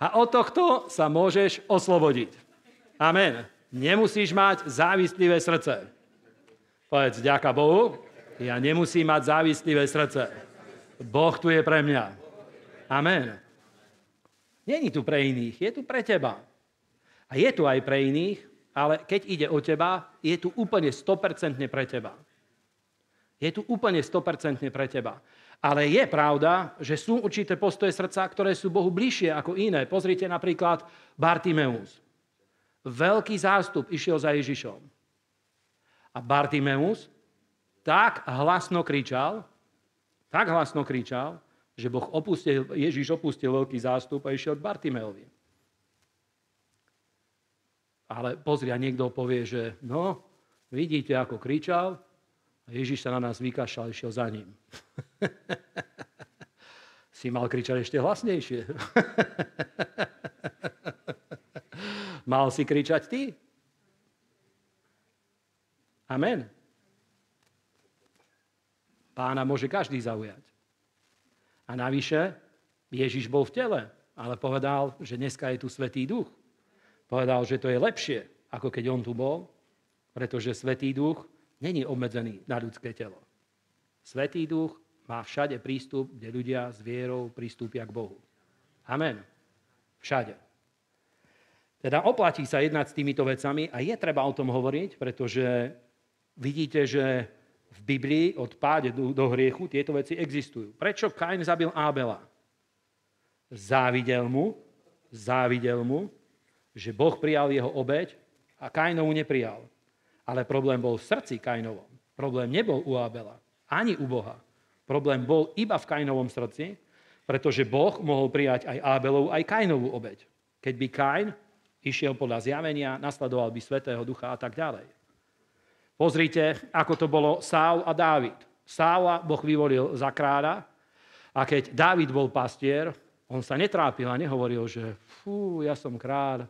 A od tohto sa môžeš oslobodiť. Amen. Nemusíš mať závislivé srdce. Povedz, ďaká Bohu, ja nemusím mať závislivé srdce. Boh tu je pre mňa. Amen. Není tu pre iných, je tu pre teba. A je tu aj pre iných, ale keď ide o teba, je tu úplne 100% pre teba. Je tu úplne 100% pre teba. Ale je pravda, že sú určité postoje srdca, ktoré sú Bohu bližšie ako iné. Pozrite napríklad Bartimeus. Veľký zástup išiel za Ježišom. A Bartimeus tak hlasno kričal, tak hlasno kričal, že boh opustil, Ježiš opustil veľký zástup a išiel k Bartimeovi. Ale pozri, a niekto povie, že no, vidíte, ako kričal, a Ježiš sa na nás vykašal išiel za ním. si mal kričať ešte hlasnejšie. Mal si kričať ty? Amen. Pána môže každý zaujať. A navyše, Ježiš bol v tele, ale povedal, že dneska je tu Svetý duch. Povedal, že to je lepšie, ako keď on tu bol, pretože Svetý duch není obmedzený na ľudské telo. Svetý duch má všade prístup, kde ľudia s vierou prístupia k Bohu. Amen. Všade. Teda oplatí sa jednať s týmito vecami a je treba o tom hovoriť, pretože vidíte, že v Biblii od páde do, do hriechu tieto veci existujú. Prečo Kain zabil Abela? Závidel mu, závidel mu, že Boh prijal jeho obeď a Kainovu neprijal. Ale problém bol v srdci Kainovom. Problém nebol u Abela, ani u Boha. Problém bol iba v Kainovom srdci, pretože Boh mohol prijať aj Abelovu, aj Kainovu obeď. Keď by Kain išiel podľa zjavenia, nasledoval by Svetého Ducha a tak ďalej. Pozrite, ako to bolo Sál a Dávid. Sála Boh vyvolil za kráľa a keď Dávid bol pastier, on sa netrápil a nehovoril, že fú, ja som kráľ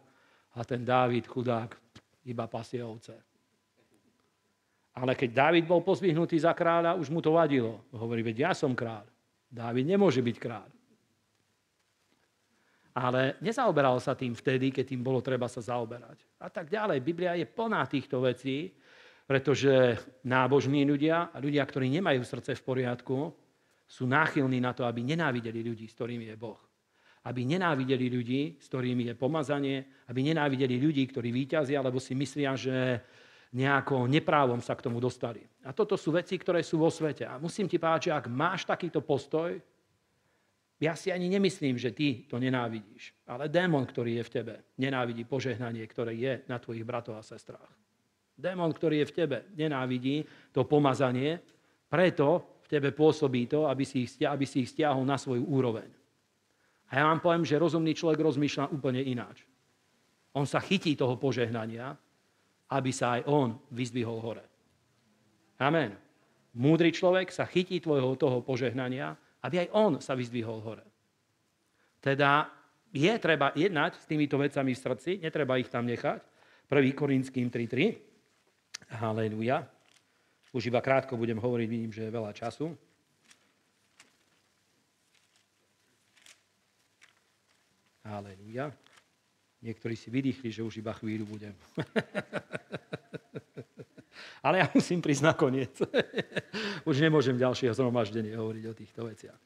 a ten Dávid, chudák, iba pasie ovce. Ale keď Dávid bol pozvihnutý za kráľa, už mu to vadilo. Hovorí, veď ja som kráľ. Dávid nemôže byť kráľ ale nezaoberal sa tým vtedy, keď tým bolo treba sa zaoberať. A tak ďalej. Biblia je plná týchto vecí, pretože nábožní ľudia a ľudia, ktorí nemajú srdce v poriadku, sú náchylní na to, aby nenávideli ľudí, s ktorými je Boh. Aby nenávideli ľudí, s ktorými je pomazanie, aby nenávideli ľudí, ktorí výťazia, alebo si myslia, že nejako neprávom sa k tomu dostali. A toto sú veci, ktoré sú vo svete. A musím ti páčiť, ak máš takýto postoj, ja si ani nemyslím, že ty to nenávidíš, ale démon, ktorý je v tebe, nenávidí požehnanie, ktoré je na tvojich bratoch a sestrách. Démon, ktorý je v tebe, nenávidí to pomazanie, preto v tebe pôsobí to, aby si ich, aby si ich stiahol na svoju úroveň. A ja vám poviem, že rozumný človek rozmýšľa úplne ináč. On sa chytí toho požehnania, aby sa aj on vyzdvihol hore. Amen. Múdry človek sa chytí tvojho toho požehnania, aby aj on sa vyzdvihol hore. Teda je treba jednať s týmito vecami v srdci, netreba ich tam nechať. 1. Korinským 3.3. Haleluja. Už iba krátko budem hovoriť, vidím, že je veľa času. Haleluja. Niektorí si vydýchli, že už iba chvíľu budem. Ale ja musím prísť koniec. Už nemôžem ďalšieho zhromaždenia hovoriť o týchto veciach.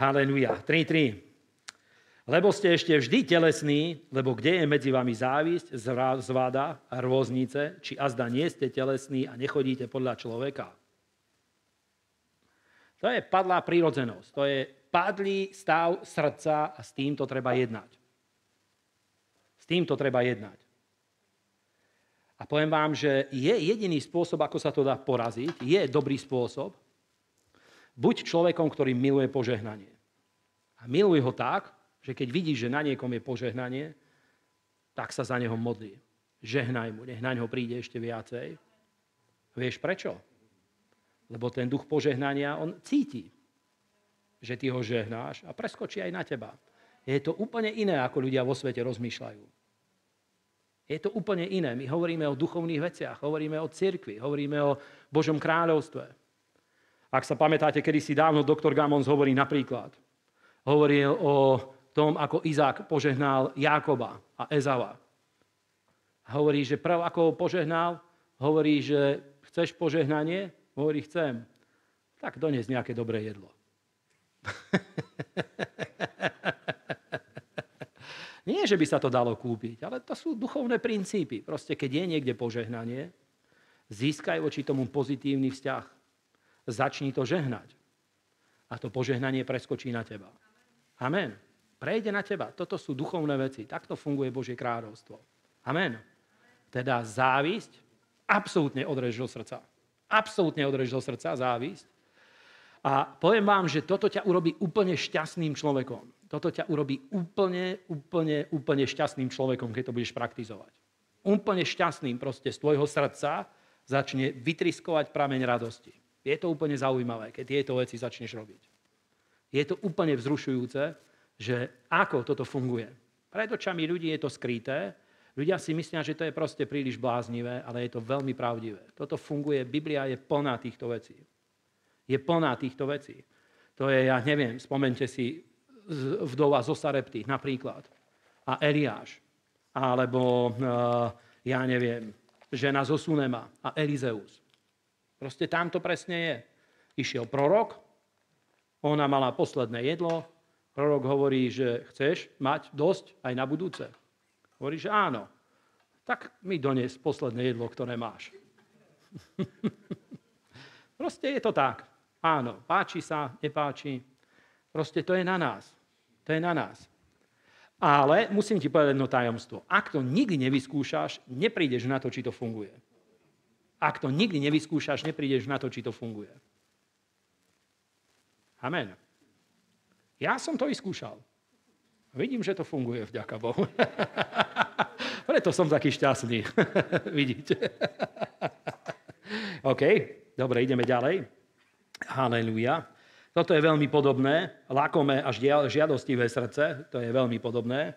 Halenúja. 3.3. Lebo ste ešte vždy telesní, lebo kde je medzi vami závisť, zvada, rôznice, či azda nie ste telesní a nechodíte podľa človeka. To je padlá prírodzenosť. To je padlý stav srdca a s týmto treba jednať. S týmto treba jednať. A poviem vám, že je jediný spôsob, ako sa to dá poraziť, je dobrý spôsob. Buď človekom, ktorý miluje požehnanie. A miluj ho tak, že keď vidíš, že na niekom je požehnanie, tak sa za neho modlí. Žehnaj mu, nech na neho príde ešte viacej. Vieš prečo? Lebo ten duch požehnania, on cíti, že ty ho žehnáš a preskočí aj na teba. Je to úplne iné, ako ľudia vo svete rozmýšľajú. Je to úplne iné. My hovoríme o duchovných veciach, hovoríme o cirkvi, hovoríme o Božom kráľovstve. Ak sa pamätáte, kedy si dávno doktor Gamons hovorí napríklad, hovoril o tom, ako Izák požehnal Jákoba a Ezava. Hovorí, že prav ako ho požehnal, hovorí, že chceš požehnanie? Hovorí, chcem. Tak dones nejaké dobré jedlo. Nie, že by sa to dalo kúpiť, ale to sú duchovné princípy. Proste, keď je niekde požehnanie, získaj voči tomu pozitívny vzťah. Začni to žehnať. A to požehnanie preskočí na teba. Amen. Prejde na teba. Toto sú duchovné veci. Takto funguje Božie kráľovstvo. Amen. Teda závisť absolútne odrežil do srdca. Absolútne odrežil do srdca závisť. A poviem vám, že toto ťa urobí úplne šťastným človekom. Toto ťa urobí úplne, úplne, úplne šťastným človekom, keď to budeš praktizovať. Úplne šťastným proste z tvojho srdca začne vytriskovať prameň radosti. Je to úplne zaujímavé, keď tieto veci začneš robiť. Je to úplne vzrušujúce, že ako toto funguje. Pred očami ľudí je to skryté, ľudia si myslia, že to je proste príliš bláznivé, ale je to veľmi pravdivé. Toto funguje, Biblia je plná týchto vecí. Je plná týchto vecí. To je, ja neviem, spomente si vdova zo Sarepty napríklad. A Eliáš. Alebo, eh, ja neviem, žena zo Sunema a Elizeus. Proste tam to presne je. Išiel prorok, ona mala posledné jedlo, prorok hovorí, že chceš mať dosť aj na budúce. Hovorí, že áno. Tak mi dones posledné jedlo, ktoré máš. Proste je to tak. Áno, páči sa, nepáči, Proste to je na nás. To je na nás. Ale musím ti povedať jedno tajomstvo. Ak to nikdy nevyskúšaš, neprídeš na to, či to funguje. Ak to nikdy nevyskúšaš, neprídeš na to, či to funguje. Amen. Ja som to vyskúšal. Vidím, že to funguje, vďaka Bohu. Preto som taký šťastný. Vidíte. OK, dobre, ideme ďalej. Halelujá. Toto je veľmi podobné, lakome až žiadostivé srdce, to je veľmi podobné,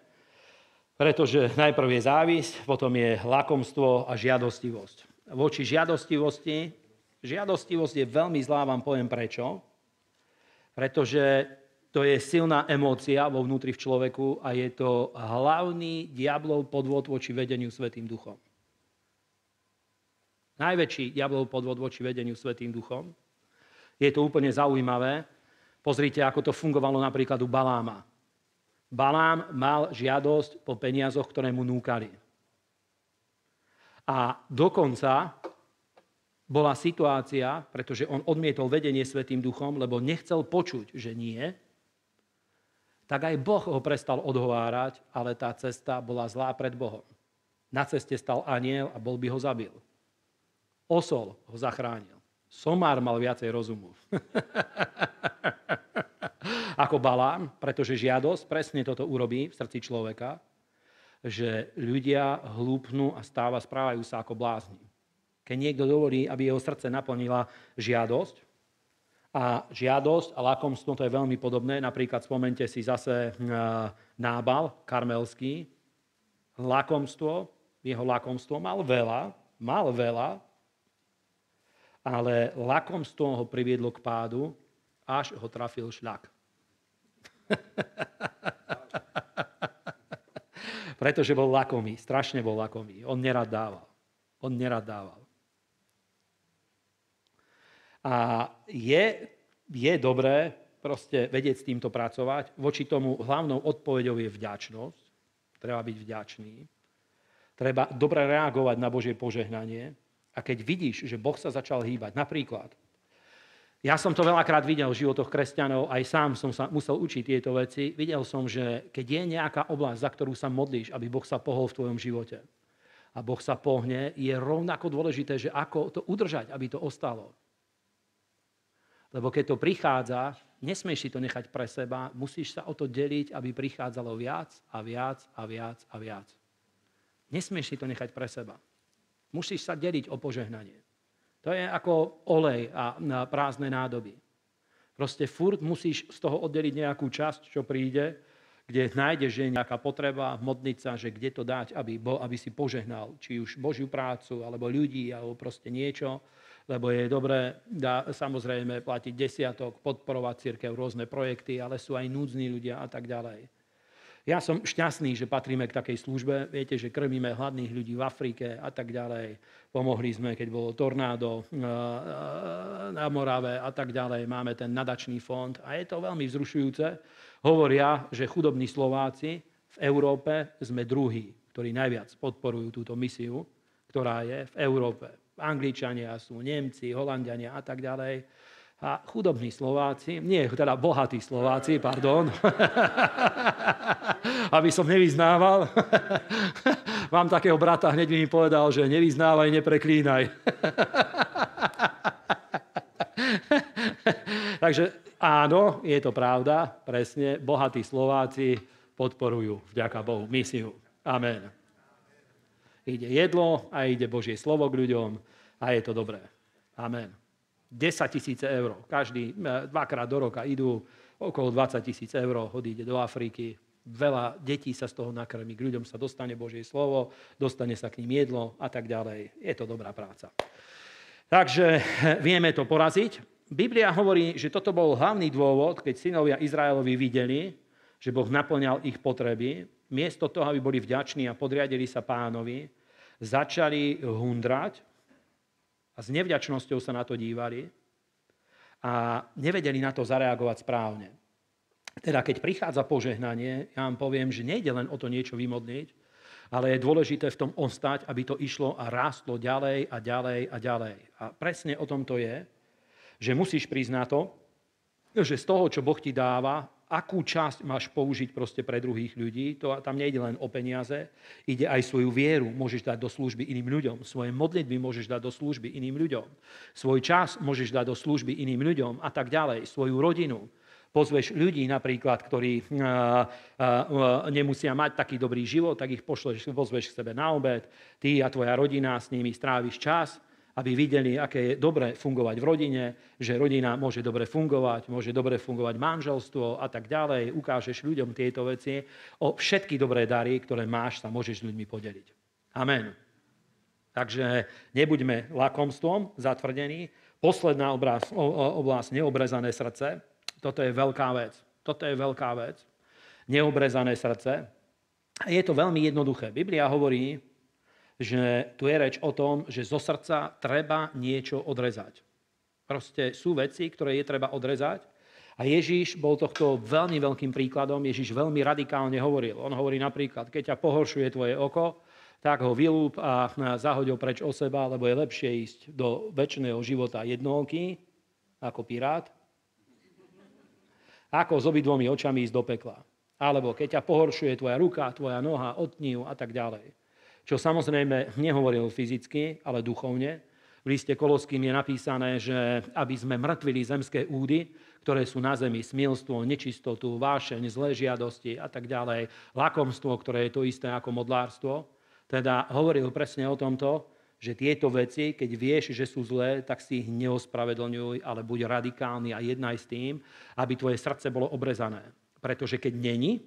pretože najprv je závisť, potom je lakomstvo a žiadostivosť. Voči žiadostivosti, žiadostivosť je veľmi zlá, vám poviem prečo, pretože to je silná emócia vo vnútri v človeku a je to hlavný diablov podvod voči vedeniu Svetým duchom. Najväčší diablov podvod voči vedeniu Svetým duchom, je to úplne zaujímavé. Pozrite, ako to fungovalo napríklad u Baláma. Balám mal žiadosť po peniazoch, ktoré mu núkali. A dokonca bola situácia, pretože on odmietol vedenie Svetým duchom, lebo nechcel počuť, že nie, tak aj Boh ho prestal odhovárať, ale tá cesta bola zlá pred Bohom. Na ceste stal aniel a bol by ho zabil. Osol ho zachránil. Somár mal viacej rozumu. Ako Balám, pretože žiadosť presne toto urobí v srdci človeka, že ľudia hlúpnú a stáva správajú sa ako blázni. Keď niekto dovolí, aby jeho srdce naplnila žiadosť, a žiadosť a lakomstvo to je veľmi podobné. Napríklad spomente si zase e, nábal karmelský. Lakomstvo, jeho lakomstvo mal veľa, mal veľa, ale z ho priviedlo k pádu, až ho trafil šľak. Pretože bol lakomý, strašne bol lakomý. On nerad dával. On nerad dával. A je, je dobré proste vedieť s týmto pracovať. Voči tomu hlavnou odpoveďou je vďačnosť. Treba byť vďačný. Treba dobre reagovať na Božie požehnanie. A keď vidíš, že Boh sa začal hýbať, napríklad, ja som to veľakrát videl v životoch kresťanov, aj sám som sa musel učiť tieto veci. Videl som, že keď je nejaká oblasť, za ktorú sa modlíš, aby Boh sa pohol v tvojom živote a Boh sa pohne, je rovnako dôležité, že ako to udržať, aby to ostalo. Lebo keď to prichádza, nesmieš si to nechať pre seba, musíš sa o to deliť, aby prichádzalo viac a viac a viac a viac. Nesmieš si to nechať pre seba. Musíš sa deliť o požehnanie. To je ako olej a prázdne nádoby. Proste furt musíš z toho oddeliť nejakú časť, čo príde, kde nájdeš, že je nejaká potreba, modliť sa, že kde to dať, aby, bo, aby si požehnal, či už Božiu prácu, alebo ľudí, alebo proste niečo, lebo je dobré dá, samozrejme platiť desiatok, podporovať církev, rôzne projekty, ale sú aj núdzni ľudia a tak ďalej. Ja som šťastný, že patríme k takej službe. Viete, že krmíme hladných ľudí v Afrike a tak ďalej. Pomohli sme, keď bolo tornádo eh, eh, na Morave a tak ďalej. Máme ten nadačný fond a je to veľmi vzrušujúce. Hovoria, že chudobní Slováci v Európe sme druhí, ktorí najviac podporujú túto misiu, ktorá je v Európe. Angličania sú, Nemci, Holandiania a tak ďalej. A chudobní Slováci, nie, teda bohatí Slováci, pardon, aby som nevyznával. Mám takého brata, hneď by mi povedal, že nevyznávaj, nepreklínaj. Takže áno, je to pravda, presne, bohatí Slováci podporujú, vďaka Bohu, misiu. Amen. Ide jedlo a ide Božie slovo k ľuďom a je to dobré. Amen. 10 tisíc eur. Každý e, dvakrát do roka idú okolo 20 tisíc eur ide do Afriky. Veľa detí sa z toho nakrmi, k ľuďom sa dostane Božie slovo, dostane sa k ním jedlo a tak ďalej. Je to dobrá práca. Takže e, vieme to poraziť. Biblia hovorí, že toto bol hlavný dôvod, keď synovia Izraelovi videli, že Boh naplňal ich potreby. Miesto toho, aby boli vďační a podriadili sa pánovi, začali hundrať, a s nevďačnosťou sa na to dívali a nevedeli na to zareagovať správne. Teda keď prichádza požehnanie, ja vám poviem, že nejde len o to niečo vymodniť, ale je dôležité v tom ostať, aby to išlo a rástlo ďalej a ďalej a ďalej. A presne o tom to je, že musíš prísť na to, že z toho, čo Boh ti dáva, akú časť máš použiť proste pre druhých ľudí. To, tam nejde len o peniaze, ide aj svoju vieru môžeš dať do služby iným ľuďom. Svoje modlitby môžeš dať do služby iným ľuďom. Svoj čas môžeš dať do služby iným ľuďom a tak ďalej. Svoju rodinu pozveš ľudí napríklad, ktorí a, a, a, nemusia mať taký dobrý život, tak ich pošleš, pozveš k sebe na obed, ty a tvoja rodina s nimi stráviš čas aby videli, aké je dobre fungovať v rodine, že rodina môže dobre fungovať, môže dobre fungovať manželstvo a tak ďalej. Ukážeš ľuďom tieto veci. O všetky dobré dary, ktoré máš, sa môžeš s ľuďmi podeliť. Amen. Takže nebuďme lakomstvom zatvrdení. Posledná obraz, oblasť, neobrezané srdce. Toto je veľká vec. Toto je veľká vec. Neobrezané srdce. Je to veľmi jednoduché. Biblia hovorí, že tu je reč o tom, že zo srdca treba niečo odrezať. Proste sú veci, ktoré je treba odrezať. A Ježíš bol tohto veľmi veľkým príkladom. Ježíš veľmi radikálne hovoril. On hovorí napríklad, keď ťa pohoršuje tvoje oko, tak ho vylúb a zahoď ho preč o seba, lebo je lepšie ísť do väčšného života jednolky, ako pirát, ako s obidvomi očami ísť do pekla. Alebo keď ťa pohoršuje tvoja ruka, tvoja noha, ju a tak ďalej čo samozrejme nehovoril fyzicky, ale duchovne. V liste Koloským je napísané, že aby sme mŕtvili zemské údy, ktoré sú na zemi, smilstvo, nečistotu, vášeň, zlé žiadosti a tak ďalej, lakomstvo, ktoré je to isté ako modlárstvo. Teda hovoril presne o tomto, že tieto veci, keď vieš, že sú zlé, tak si ich neospravedlňuj, ale buď radikálny a jednaj s tým, aby tvoje srdce bolo obrezané. Pretože keď není,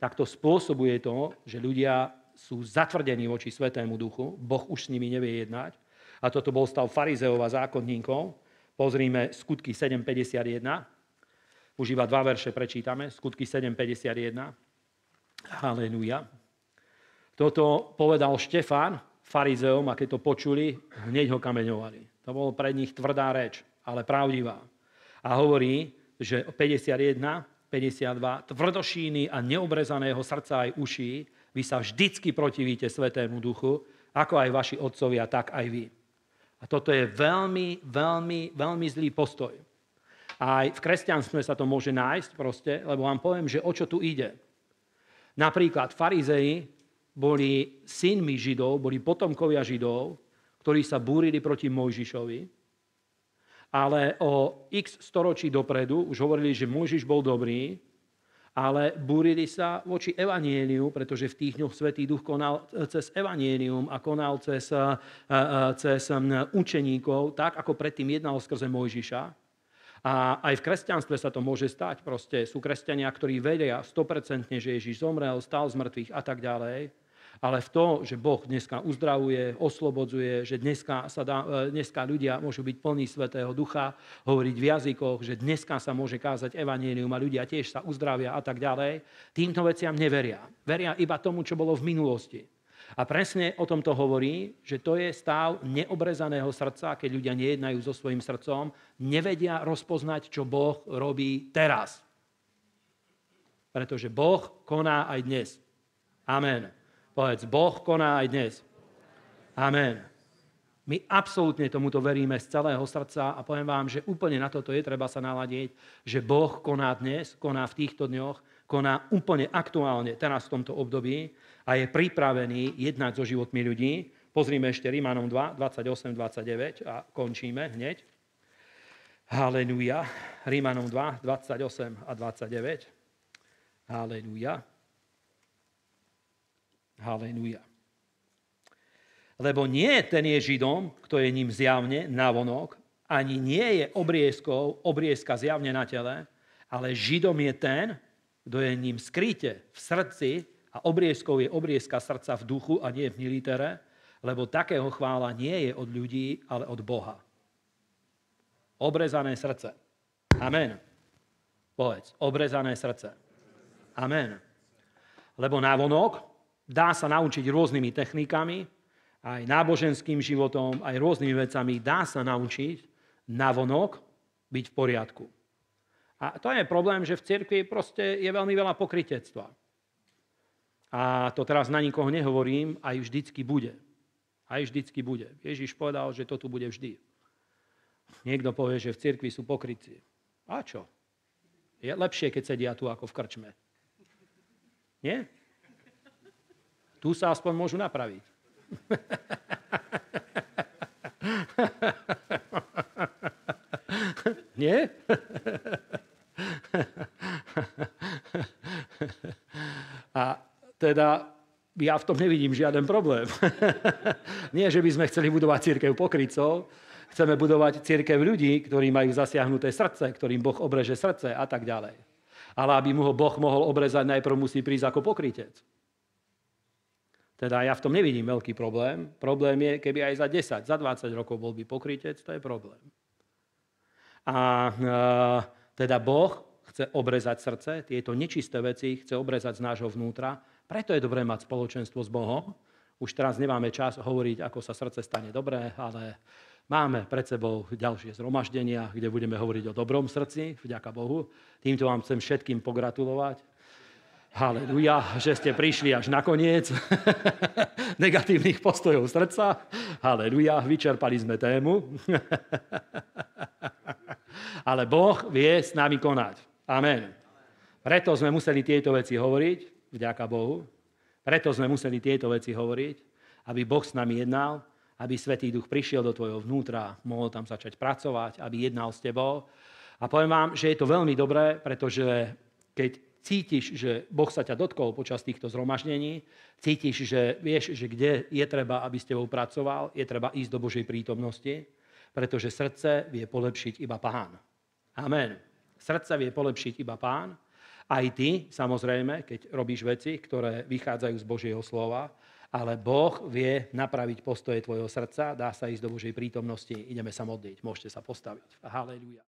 tak to spôsobuje to, že ľudia sú zatvrdení voči Svetému Duchu, Boh už s nimi nevie jednať. A toto bol stav farizeov a zákonníkov. Pozrime skutky 7.51. Už iba dva verše prečítame. Skutky 7.51. Halenúja. Toto povedal Štefán farizeom a keď to počuli, hneď ho kameňovali. To bolo pre nich tvrdá reč, ale pravdivá. A hovorí, že 51, 52, tvrdošíny a neobrezaného srdca aj uší, vy sa vždycky protivíte Svetému Duchu, ako aj vaši otcovia, tak aj vy. A toto je veľmi, veľmi, veľmi zlý postoj. Aj v kresťanstve sa to môže nájsť proste, lebo vám poviem, že o čo tu ide. Napríklad farizei boli synmi židov, boli potomkovia židov, ktorí sa búrili proti Mojžišovi, ale o x storočí dopredu už hovorili, že Mojžiš bol dobrý, ale búrili sa voči evanieliu, pretože v tých dňoch Svetý Duch konal e, cez evanielium a konal cez, e, e, cez učeníkov, tak ako predtým jednal skrze Mojžiša. A aj v kresťanstve sa to môže stať. Proste sú kresťania, ktorí vedia 100%, že Ježiš zomrel, stál z mŕtvych a tak ďalej ale v to, že Boh dneska uzdravuje, oslobodzuje, že dneska, sa dá, e, dneska ľudia môžu byť plní Svetého Ducha, hovoriť v jazykoch, že dneska sa môže kázať evanílium a ľudia tiež sa uzdravia a tak ďalej. Týmto veciam neveria. Veria iba tomu, čo bolo v minulosti. A presne o tom to hovorí, že to je stav neobrezaného srdca, keď ľudia nejednajú so svojím srdcom, nevedia rozpoznať, čo Boh robí teraz. Pretože Boh koná aj dnes. Amen. Povedz, Boh koná aj dnes. Amen. My absolútne tomuto veríme z celého srdca a poviem vám, že úplne na toto je treba sa naladieť, že Boh koná dnes, koná v týchto dňoch, koná úplne aktuálne teraz v tomto období a je pripravený jednať so životmi ľudí. Pozrime ešte Rímanom 2, 28, 29 a končíme hneď. Halenúja. Rímanom 2, 28 a 29. Halenúja. Halenúja. Lebo nie ten je Židom, kto je ním zjavne navonok, ani nie je obriezkou, obriezka zjavne na tele, ale Židom je ten, kto je ním skryte v srdci a obriezkou je obriezka srdca v duchu a nie v militere, lebo takého chvála nie je od ľudí, ale od Boha. Obrezané srdce. Amen. Povedz, obrezané srdce. Amen. Lebo návonok, Dá sa naučiť rôznymi technikami, aj náboženským životom, aj rôznymi vecami. Dá sa naučiť navonok byť v poriadku. A to je problém, že v cirkvi proste je veľmi veľa pokritectva. A to teraz na nikoho nehovorím, aj vždycky bude. Aj vždycky bude. Ježiš povedal, že to tu bude vždy. Niekto povie, že v cirkvi sú pokrytci. A čo? Je lepšie, keď sedia tu ako v krčme. Nie? Tu sa aspoň môžu napraviť. Nie? A teda ja v tom nevidím žiaden problém. Nie, že by sme chceli budovať církev pokrycov, chceme budovať církev ľudí, ktorí majú zasiahnuté srdce, ktorým Boh obreže srdce a tak ďalej. Ale aby mu ho Boh mohol obrezať, najprv musí prísť ako pokrytec. Teda ja v tom nevidím veľký problém. Problém je, keby aj za 10, za 20 rokov bol by pokrytec, to je problém. A e, teda Boh chce obrezať srdce, tieto nečisté veci chce obrezať z nášho vnútra. Preto je dobré mať spoločenstvo s Bohom. Už teraz nemáme čas hovoriť, ako sa srdce stane dobré, ale Máme pred sebou ďalšie zhromaždenia, kde budeme hovoriť o dobrom srdci, vďaka Bohu. Týmto vám chcem všetkým pogratulovať. Haleluja, že ste prišli až na koniec negatívnych postojov srdca. Haleluja, vyčerpali sme tému. Ale Boh vie s nami konať. Amen. Preto sme museli tieto veci hovoriť, vďaka Bohu. Preto sme museli tieto veci hovoriť, aby Boh s nami jednal, aby Svetý Duch prišiel do tvojho vnútra, mohol tam začať pracovať, aby jednal s tebou. A poviem vám, že je to veľmi dobré, pretože keď cítiš, že Boh sa ťa dotkol počas týchto zhromaždení, cítiš, že vieš, že kde je treba, aby s tebou pracoval, je treba ísť do Božej prítomnosti, pretože srdce vie polepšiť iba Pán. Amen. Srdce vie polepšiť iba Pán. Aj ty, samozrejme, keď robíš veci, ktoré vychádzajú z Božieho slova, ale Boh vie napraviť postoje tvojho srdca, dá sa ísť do Božej prítomnosti, ideme sa modliť, môžete sa postaviť. Halelujá.